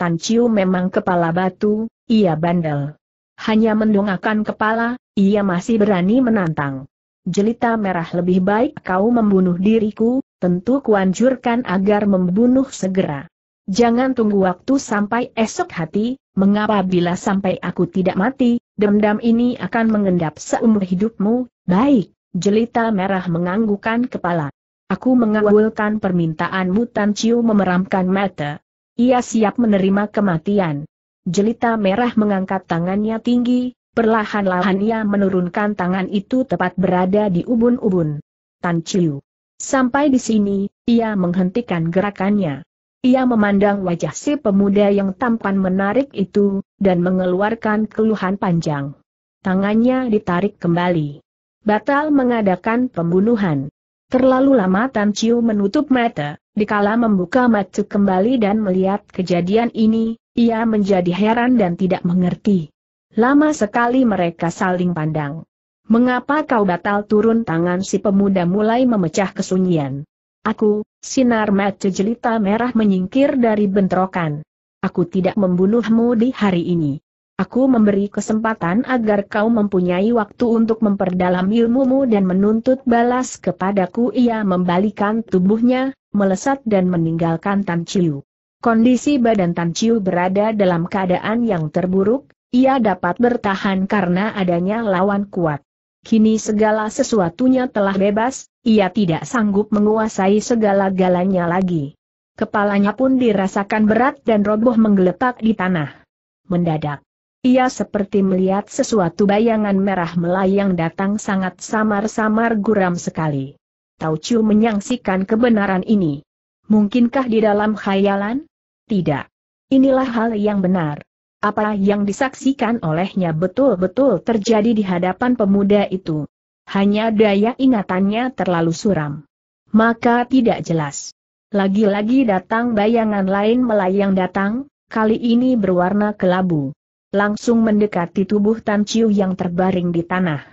Tan Chiu memang kepala batu, ia bandel. Hanya mendongakkan kepala, ia masih berani menantang. Jelita merah lebih baik kau membunuh diriku, tentu kuanjurkan agar membunuh segera. Jangan tunggu waktu sampai esok hati, mengapa bila sampai aku tidak mati, dendam ini akan mengendap seumur hidupmu, baik, jelita merah menganggukan kepala. Aku mengawulkan permintaanmu Tan Chiu memeramkan mata. Ia siap menerima kematian. Jelita merah mengangkat tangannya tinggi, Perlahan-lahan ia menurunkan tangan itu tepat berada di ubun-ubun. Tan Chiu. Sampai di sini, ia menghentikan gerakannya. Ia memandang wajah si pemuda yang tampan menarik itu, dan mengeluarkan keluhan panjang. Tangannya ditarik kembali. Batal mengadakan pembunuhan. Terlalu lama Tan Chiu menutup mata, dikala membuka mata kembali dan melihat kejadian ini, ia menjadi heran dan tidak mengerti. Lama sekali mereka saling pandang. Mengapa kau batal turun tangan si pemuda mulai memecah kesunyian? Aku, sinar mata jelita merah menyingkir dari bentrokan. Aku tidak membunuhmu di hari ini. Aku memberi kesempatan agar kau mempunyai waktu untuk memperdalam ilmumu dan menuntut balas kepadaku. Ia membalikan tubuhnya, melesat dan meninggalkan Tan Chiu. Kondisi badan Tan Chiu berada dalam keadaan yang terburuk, ia dapat bertahan karena adanya lawan kuat. Kini segala sesuatunya telah bebas, ia tidak sanggup menguasai segala-galanya lagi. Kepalanya pun dirasakan berat dan roboh menggeletak di tanah. Mendadak, ia seperti melihat sesuatu bayangan merah melayang datang sangat samar-samar guram sekali. Taucu menyaksikan kebenaran ini. Mungkinkah di dalam khayalan? Tidak. Inilah hal yang benar. Apa yang disaksikan olehnya betul-betul terjadi di hadapan pemuda itu. Hanya daya ingatannya terlalu suram. Maka tidak jelas. Lagi-lagi datang bayangan lain melayang datang, kali ini berwarna kelabu. Langsung mendekati tubuh Tan Chiu yang terbaring di tanah.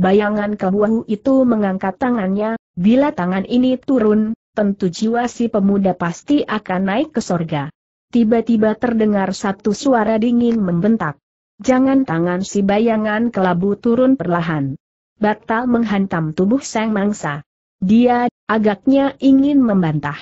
Bayangan kelabu itu mengangkat tangannya, bila tangan ini turun, tentu jiwa si pemuda pasti akan naik ke sorga tiba-tiba terdengar satu suara dingin membentak. Jangan tangan si bayangan kelabu turun perlahan. Batal menghantam tubuh sang mangsa. Dia, agaknya ingin membantah.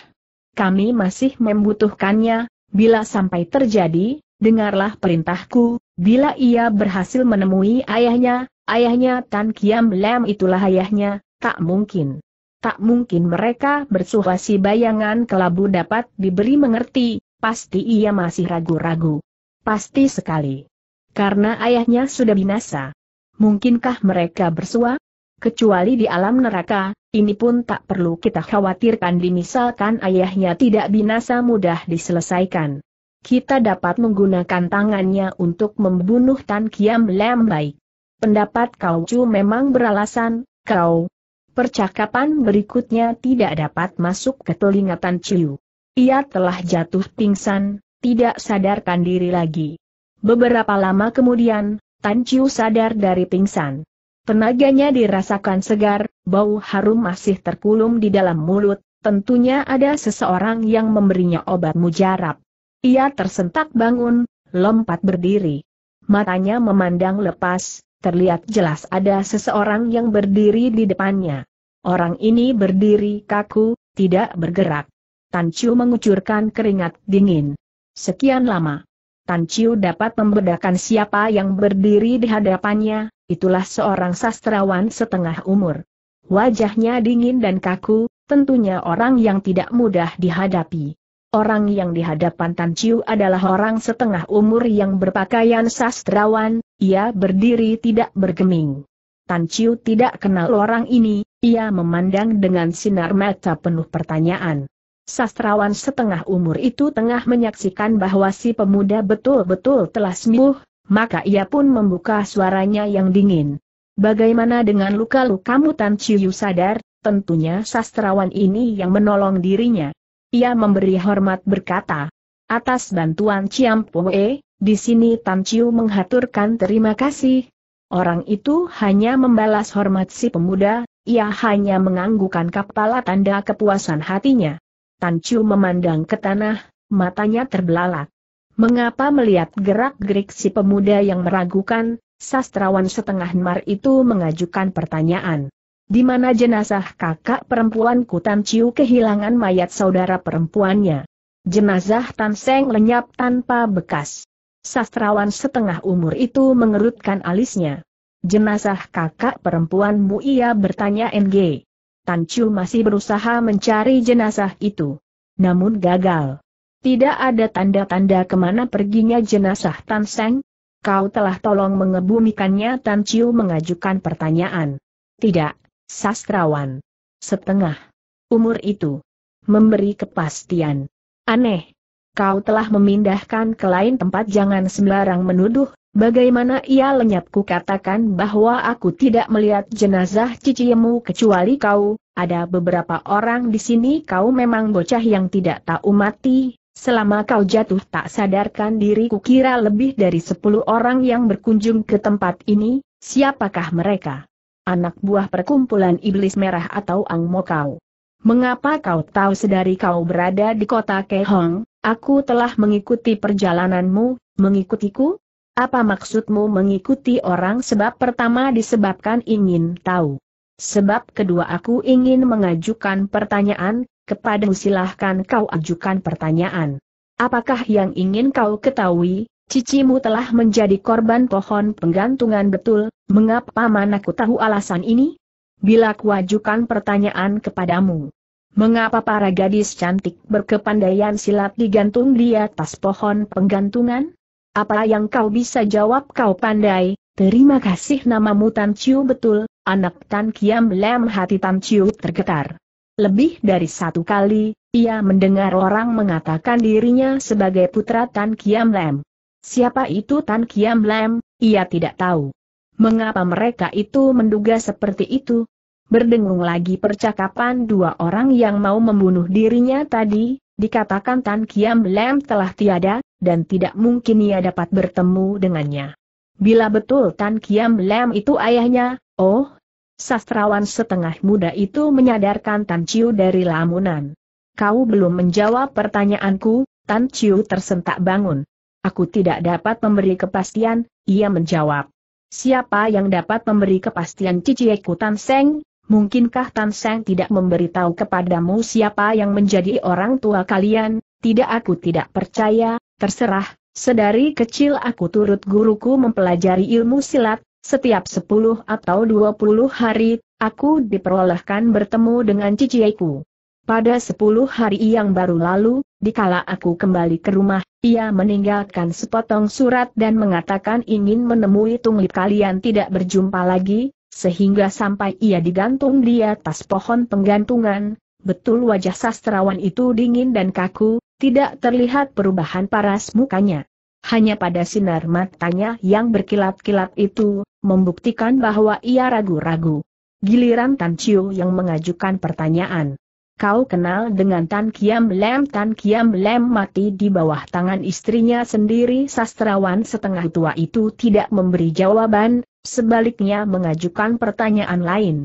Kami masih membutuhkannya, bila sampai terjadi, dengarlah perintahku, bila ia berhasil menemui ayahnya, ayahnya Tan Kiam Lam itulah ayahnya, tak mungkin. Tak mungkin mereka bersuasi bayangan kelabu dapat diberi mengerti, Pasti ia masih ragu-ragu. Pasti sekali. Karena ayahnya sudah binasa. Mungkinkah mereka bersua? Kecuali di alam neraka, ini pun tak perlu kita khawatirkan dimisalkan ayahnya tidak binasa mudah diselesaikan. Kita dapat menggunakan tangannya untuk membunuh Tan Kiam Lam baik. Pendapat kau cu memang beralasan, kau. Percakapan berikutnya tidak dapat masuk ke telinga Tan Chiu. Ia telah jatuh pingsan, tidak sadarkan diri lagi. Beberapa lama kemudian, Tan Chiu sadar dari pingsan. Tenaganya dirasakan segar, bau harum masih terkulum di dalam mulut, tentunya ada seseorang yang memberinya obat mujarab. Ia tersentak bangun, lompat berdiri. Matanya memandang lepas, terlihat jelas ada seseorang yang berdiri di depannya. Orang ini berdiri kaku, tidak bergerak. Tan Chiu mengucurkan keringat dingin. Sekian lama. Tan Chiu dapat membedakan siapa yang berdiri di hadapannya, itulah seorang sastrawan setengah umur. Wajahnya dingin dan kaku, tentunya orang yang tidak mudah dihadapi. Orang yang dihadapan Tan Chiu adalah orang setengah umur yang berpakaian sastrawan, ia berdiri tidak bergeming. Tan Chiu tidak kenal orang ini, ia memandang dengan sinar mata penuh pertanyaan. Sastrawan setengah umur itu tengah menyaksikan bahwa si pemuda betul-betul telah sembuh, maka ia pun membuka suaranya yang dingin. Bagaimana dengan luka-lukamu Tan Chiu sadar, tentunya sastrawan ini yang menolong dirinya. Ia memberi hormat berkata, atas bantuan Ciam Poe, di sini Tan Chiu menghaturkan terima kasih. Orang itu hanya membalas hormat si pemuda, ia hanya menganggukan kepala tanda kepuasan hatinya. Tan Chiu memandang ke tanah, matanya terbelalak. Mengapa melihat gerak-gerik si pemuda yang meragukan, sastrawan setengah mar itu mengajukan pertanyaan. Di mana jenazah kakak perempuanku Tan Chiu kehilangan mayat saudara perempuannya? Jenazah Tan Seng lenyap tanpa bekas. Sastrawan setengah umur itu mengerutkan alisnya. Jenazah kakak perempuanmu ia bertanya NG. Tan Chu masih berusaha mencari jenazah itu. Namun gagal. Tidak ada tanda-tanda kemana perginya jenazah Tan Seng? Kau telah tolong mengebumikannya Tan Chiu mengajukan pertanyaan. Tidak, sastrawan. Setengah. Umur itu. Memberi kepastian. Aneh. Kau telah memindahkan ke lain tempat jangan sembarang menuduh Bagaimana ia lenyapku katakan bahwa aku tidak melihat jenazah cicimu kecuali kau, ada beberapa orang di sini kau memang bocah yang tidak tahu mati, Selama kau jatuh tak sadarkan diri kira lebih dari sepuluh orang yang berkunjung ke tempat ini, siapakah mereka? Anak buah perkumpulan iblis merah atau Angmo kau? Mengapa kau tahu sedari kau berada di kota Kehong, aku telah mengikuti perjalananmu, mengikutiku? Apa maksudmu mengikuti orang sebab pertama disebabkan ingin tahu? Sebab kedua aku ingin mengajukan pertanyaan, kepadamu silahkan kau ajukan pertanyaan. Apakah yang ingin kau ketahui, cicimu telah menjadi korban pohon penggantungan betul, mengapa manaku tahu alasan ini? Bila kuajukan pertanyaan kepadamu, Mengapa para gadis cantik berkepandaian silat digantung di atas pohon penggantungan? Apa yang kau bisa jawab kau pandai, terima kasih namamu Tan Chiu betul, anak Tan Kiam Lem hati Tan Chiu tergetar. Lebih dari satu kali, ia mendengar orang mengatakan dirinya sebagai putra Tan Kiam Lem. Siapa itu Tan Kiam Lem, ia tidak tahu. Mengapa mereka itu menduga seperti itu? Berdengung lagi percakapan dua orang yang mau membunuh dirinya tadi, dikatakan Tan Kiam Lem telah tiada, dan tidak mungkin ia dapat bertemu dengannya. Bila betul Tan Kiam Lam itu ayahnya, oh, sastrawan setengah muda itu menyadarkan Tan Chiu dari lamunan. Kau belum menjawab pertanyaanku, Tan Chiu tersentak bangun. Aku tidak dapat memberi kepastian, ia menjawab. Siapa yang dapat memberi kepastian cicieku Tan Seng? Mungkinkah Tan Seng tidak memberitahu kepadamu siapa yang menjadi orang tua kalian? Tidak aku tidak percaya, Terserah, sedari kecil aku turut guruku mempelajari ilmu silat, setiap 10 atau 20 hari, aku diperolehkan bertemu dengan ciciku. Pada 10 hari yang baru lalu, dikala aku kembali ke rumah, ia meninggalkan sepotong surat dan mengatakan ingin menemui tunglip kalian tidak berjumpa lagi, sehingga sampai ia digantung di atas pohon penggantungan. Betul wajah sastrawan itu dingin dan kaku, tidak terlihat perubahan paras mukanya. Hanya pada sinar matanya yang berkilat-kilat itu, membuktikan bahwa ia ragu-ragu. Giliran Tan Chiu yang mengajukan pertanyaan. Kau kenal dengan Tan Kiam Lem? Tan Kiam Lem mati di bawah tangan istrinya sendiri sastrawan setengah tua itu tidak memberi jawaban, sebaliknya mengajukan pertanyaan lain.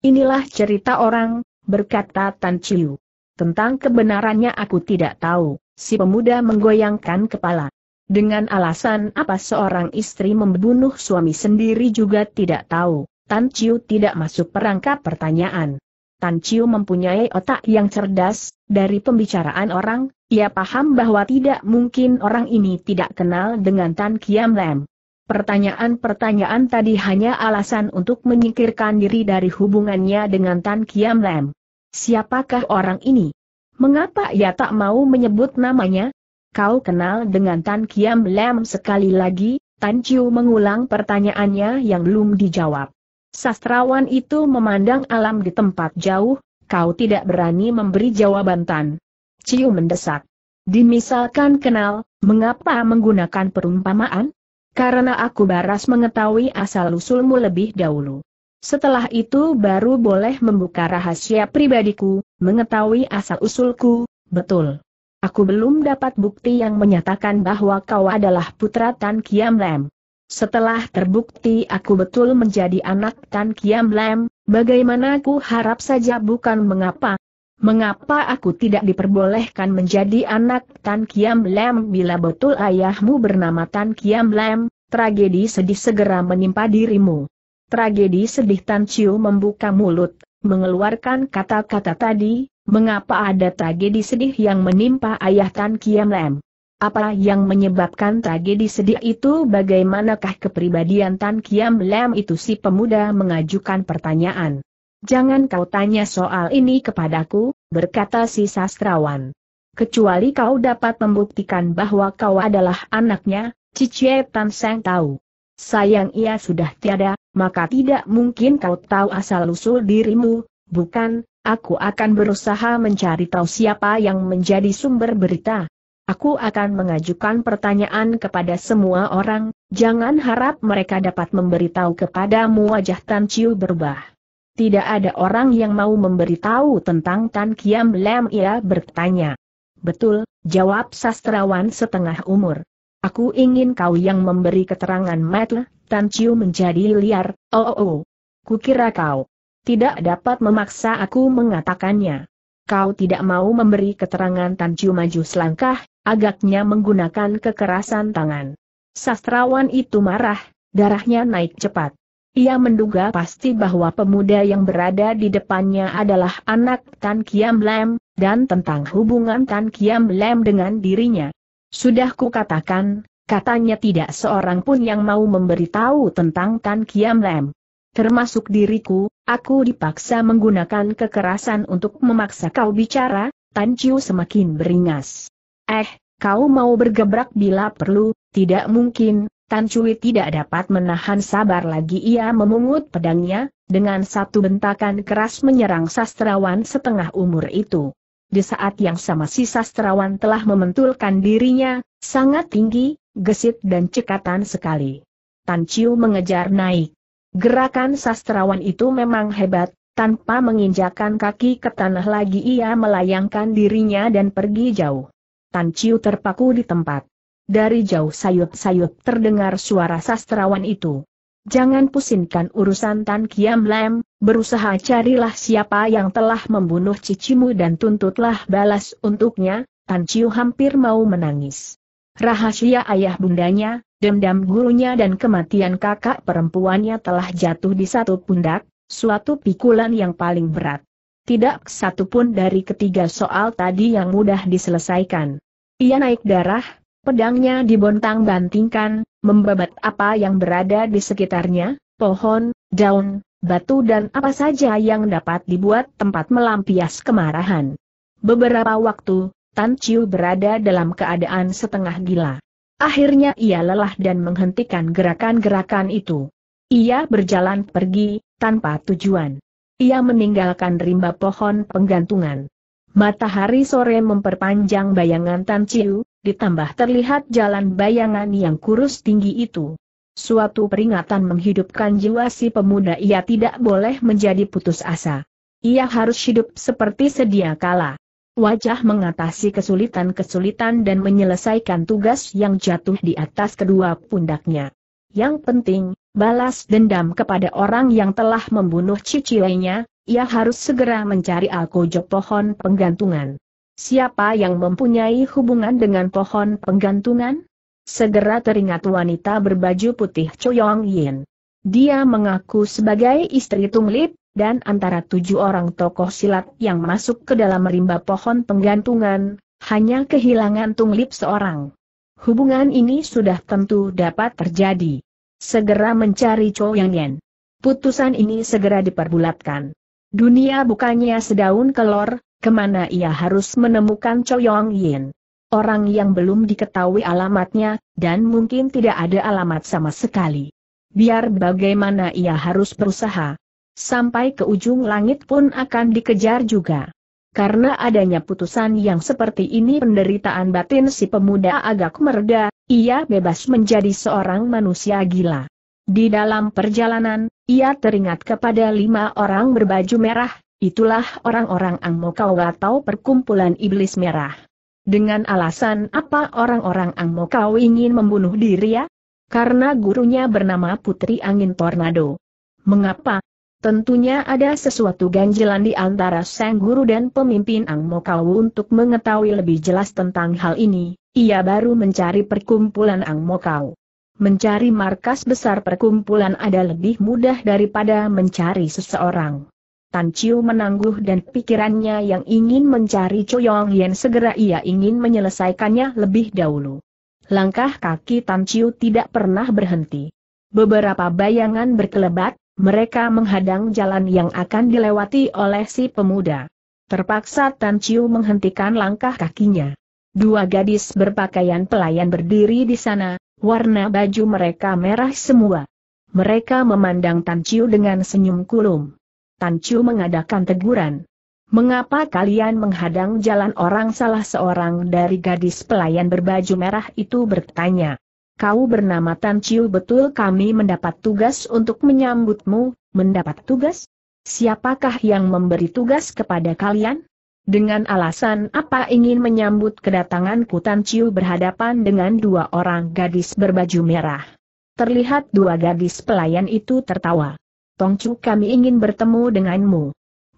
Inilah cerita orang, berkata Tan Chiu. Tentang kebenarannya aku tidak tahu, si pemuda menggoyangkan kepala. Dengan alasan apa seorang istri membunuh suami sendiri juga tidak tahu, Tan Chiu tidak masuk perangkap pertanyaan. Tan Chiu mempunyai otak yang cerdas, dari pembicaraan orang, ia paham bahwa tidak mungkin orang ini tidak kenal dengan Tan Kiam Lam. Pertanyaan-pertanyaan tadi hanya alasan untuk menyingkirkan diri dari hubungannya dengan Tan Kiam Lam. Siapakah orang ini? Mengapa ia tak mau menyebut namanya? Kau kenal dengan Tan Kiam Lam sekali lagi, Tan Chiu mengulang pertanyaannya yang belum dijawab. Sastrawan itu memandang alam di tempat jauh, kau tidak berani memberi jawaban Tan. Ciu mendesak. Dimisalkan kenal, mengapa menggunakan perumpamaan? Karena aku baras mengetahui asal-usulmu lebih dahulu. Setelah itu baru boleh membuka rahasia pribadiku, mengetahui asal-usulku, betul. Aku belum dapat bukti yang menyatakan bahwa kau adalah putra Tan Kiam Lem. Setelah terbukti aku betul menjadi anak Tan Kiam Lem, bagaimana aku harap saja bukan mengapa. Mengapa aku tidak diperbolehkan menjadi anak Tan Kiam Lem bila betul ayahmu bernama Tan Kiam Lem, tragedi sedih segera menimpa dirimu. Tragedi sedih Tan Chiu membuka mulut, mengeluarkan kata-kata tadi, mengapa ada tragedi sedih yang menimpa ayah Tan Kiam Lem? Apa yang menyebabkan tragedi sedih itu bagaimanakah kepribadian Tan Kiam Lem itu si pemuda mengajukan pertanyaan. Jangan kau tanya soal ini kepadaku, berkata si sastrawan. Kecuali kau dapat membuktikan bahwa kau adalah anaknya, Cicie Tan Seng tahu sayang ia sudah tiada, maka tidak mungkin kau tahu asal-usul dirimu, bukan, aku akan berusaha mencari tahu siapa yang menjadi sumber berita. Aku akan mengajukan pertanyaan kepada semua orang, jangan harap mereka dapat memberitahu kepadamu wajah Tan Chiu berubah. Tidak ada orang yang mau memberitahu tentang Tan Kiam Lam ia bertanya. Betul, jawab sastrawan setengah umur. Aku ingin kau yang memberi keterangan Matle, Tan Chiu menjadi liar, oh oh oh. Kukira kau tidak dapat memaksa aku mengatakannya. Kau tidak mau memberi keterangan Tan Chiu maju selangkah, agaknya menggunakan kekerasan tangan. Sastrawan itu marah, darahnya naik cepat. Ia menduga pasti bahwa pemuda yang berada di depannya adalah anak Tan Kiam Lam dan tentang hubungan Tan Kiam Lam dengan dirinya. Sudah kukatakan, katanya tidak seorang pun yang mau memberitahu tentang Tan Kiam Lem. Termasuk diriku, aku dipaksa menggunakan kekerasan untuk memaksa kau bicara, Tan Chiu semakin beringas. Eh, kau mau bergebrak bila perlu, tidak mungkin, Tan Chui tidak dapat menahan sabar lagi ia memungut pedangnya, dengan satu bentakan keras menyerang sastrawan setengah umur itu. Di saat yang sama si sastrawan telah mementulkan dirinya, sangat tinggi, gesit dan cekatan sekali. Tan Chiu mengejar naik. Gerakan sastrawan itu memang hebat, tanpa menginjakan kaki ke tanah lagi ia melayangkan dirinya dan pergi jauh. Tan Chiu terpaku di tempat. Dari jauh sayup-sayup terdengar suara sastrawan itu. Jangan pusingkan urusan Tan Kiam Lem, berusaha carilah siapa yang telah membunuh cicimu dan tuntutlah balas untuknya, Tan Chiu hampir mau menangis. Rahasia ayah bundanya, dendam gurunya dan kematian kakak perempuannya telah jatuh di satu pundak, suatu pikulan yang paling berat. Tidak satupun dari ketiga soal tadi yang mudah diselesaikan. Ia naik darah, pedangnya dibontang-bantingkan, membabat apa yang berada di sekitarnya, pohon, daun, batu dan apa saja yang dapat dibuat tempat melampias kemarahan. Beberapa waktu, Tan Chiu berada dalam keadaan setengah gila. Akhirnya ia lelah dan menghentikan gerakan-gerakan itu. Ia berjalan pergi, tanpa tujuan. Ia meninggalkan rimba pohon penggantungan. Matahari sore memperpanjang bayangan Tan Chiu, ditambah terlihat jalan bayangan yang kurus tinggi itu. Suatu peringatan menghidupkan jiwa si pemuda ia tidak boleh menjadi putus asa. Ia harus hidup seperti sedia kala. Wajah mengatasi kesulitan-kesulitan dan menyelesaikan tugas yang jatuh di atas kedua pundaknya. Yang penting, balas dendam kepada orang yang telah membunuh cicilainya, ia harus segera mencari alkojo pohon penggantungan. Siapa yang mempunyai hubungan dengan pohon penggantungan? segera teringat wanita berbaju putih Choyong Yin. Dia mengaku sebagai istri Tung Lip, dan antara tujuh orang tokoh silat yang masuk ke dalam rimba pohon penggantungan, hanya kehilangan Tung Lip seorang. Hubungan ini sudah tentu dapat terjadi. Segera mencari Choyong Yin. Putusan ini segera diperbulatkan. Dunia bukannya sedaun kelor, kemana ia harus menemukan Choyong Yin orang yang belum diketahui alamatnya, dan mungkin tidak ada alamat sama sekali. Biar bagaimana ia harus berusaha. Sampai ke ujung langit pun akan dikejar juga. Karena adanya putusan yang seperti ini penderitaan batin si pemuda agak mereda, ia bebas menjadi seorang manusia gila. Di dalam perjalanan, ia teringat kepada lima orang berbaju merah, itulah orang-orang Angmokau atau perkumpulan iblis merah. Dengan alasan apa orang-orang Angmo kau ingin membunuh diri ya? Karena gurunya bernama Putri Angin Tornado. Mengapa? Tentunya ada sesuatu ganjilan di antara sang guru dan pemimpin Angmo Kau untuk mengetahui lebih jelas tentang hal ini, ia baru mencari perkumpulan Angmo Kau. Mencari markas besar perkumpulan ada lebih mudah daripada mencari seseorang. Tan Chiu menangguh dan pikirannya yang ingin mencari Choyong Yen segera ia ingin menyelesaikannya lebih dahulu. Langkah kaki Tan Chiu tidak pernah berhenti. Beberapa bayangan berkelebat, mereka menghadang jalan yang akan dilewati oleh si pemuda. Terpaksa Tan Chiu menghentikan langkah kakinya. Dua gadis berpakaian pelayan berdiri di sana, warna baju mereka merah semua. Mereka memandang Tan Chiu dengan senyum kulum. Tan Chu mengadakan teguran. Mengapa kalian menghadang jalan orang salah seorang dari gadis pelayan berbaju merah itu bertanya. Kau bernama Tan Chiu betul kami mendapat tugas untuk menyambutmu, mendapat tugas? Siapakah yang memberi tugas kepada kalian? Dengan alasan apa ingin menyambut kedatanganku Tan Chiu berhadapan dengan dua orang gadis berbaju merah. Terlihat dua gadis pelayan itu tertawa. Tongcu kami ingin bertemu denganmu.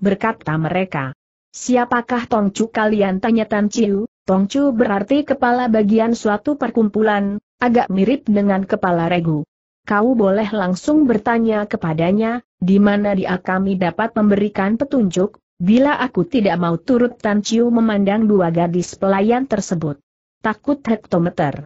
Berkata mereka. Siapakah Tongcu kalian tanya Tan Chiu? Tongcu berarti kepala bagian suatu perkumpulan, agak mirip dengan kepala regu. Kau boleh langsung bertanya kepadanya, di mana dia kami dapat memberikan petunjuk, bila aku tidak mau turut Tan Chiu memandang dua gadis pelayan tersebut. Takut hektometer.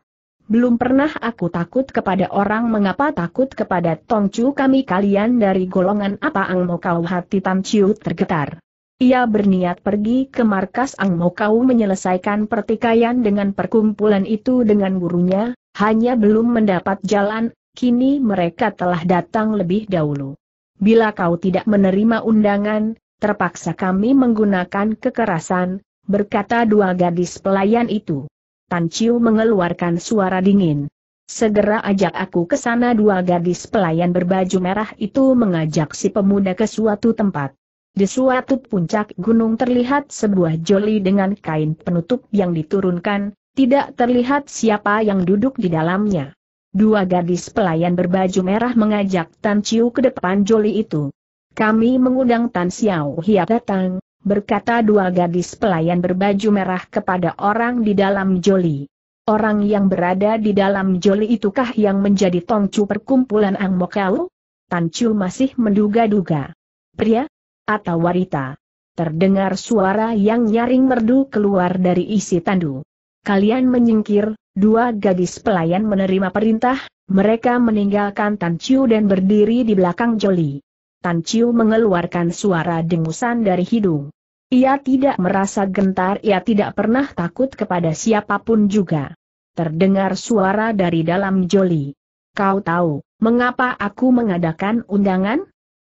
Belum pernah aku takut kepada orang mengapa takut kepada Tongcu kami kalian dari golongan apa Ang Mo Kau hati Tan Chiu tergetar. Ia berniat pergi ke markas Ang Mo Kau menyelesaikan pertikaian dengan perkumpulan itu dengan gurunya, hanya belum mendapat jalan, kini mereka telah datang lebih dahulu. Bila kau tidak menerima undangan, terpaksa kami menggunakan kekerasan, berkata dua gadis pelayan itu. Tan Chiu mengeluarkan suara dingin. Segera ajak aku ke sana dua gadis pelayan berbaju merah itu mengajak si pemuda ke suatu tempat. Di suatu puncak gunung terlihat sebuah joli dengan kain penutup yang diturunkan, tidak terlihat siapa yang duduk di dalamnya. Dua gadis pelayan berbaju merah mengajak Tan Chiu ke depan joli itu. Kami mengundang Tan Xiao Hia datang, berkata dua gadis pelayan berbaju merah kepada orang di dalam joli. Orang yang berada di dalam joli itukah yang menjadi tongcu perkumpulan Ang Mokau? Tan Chu masih menduga-duga. Pria? Atau wanita Terdengar suara yang nyaring merdu keluar dari isi tandu. Kalian menyingkir, dua gadis pelayan menerima perintah, mereka meninggalkan Tan Chu dan berdiri di belakang Joli. Tan Chiu mengeluarkan suara dengusan dari hidung. Ia tidak merasa gentar, ia tidak pernah takut kepada siapapun juga. Terdengar suara dari dalam joli. Kau tahu, mengapa aku mengadakan undangan?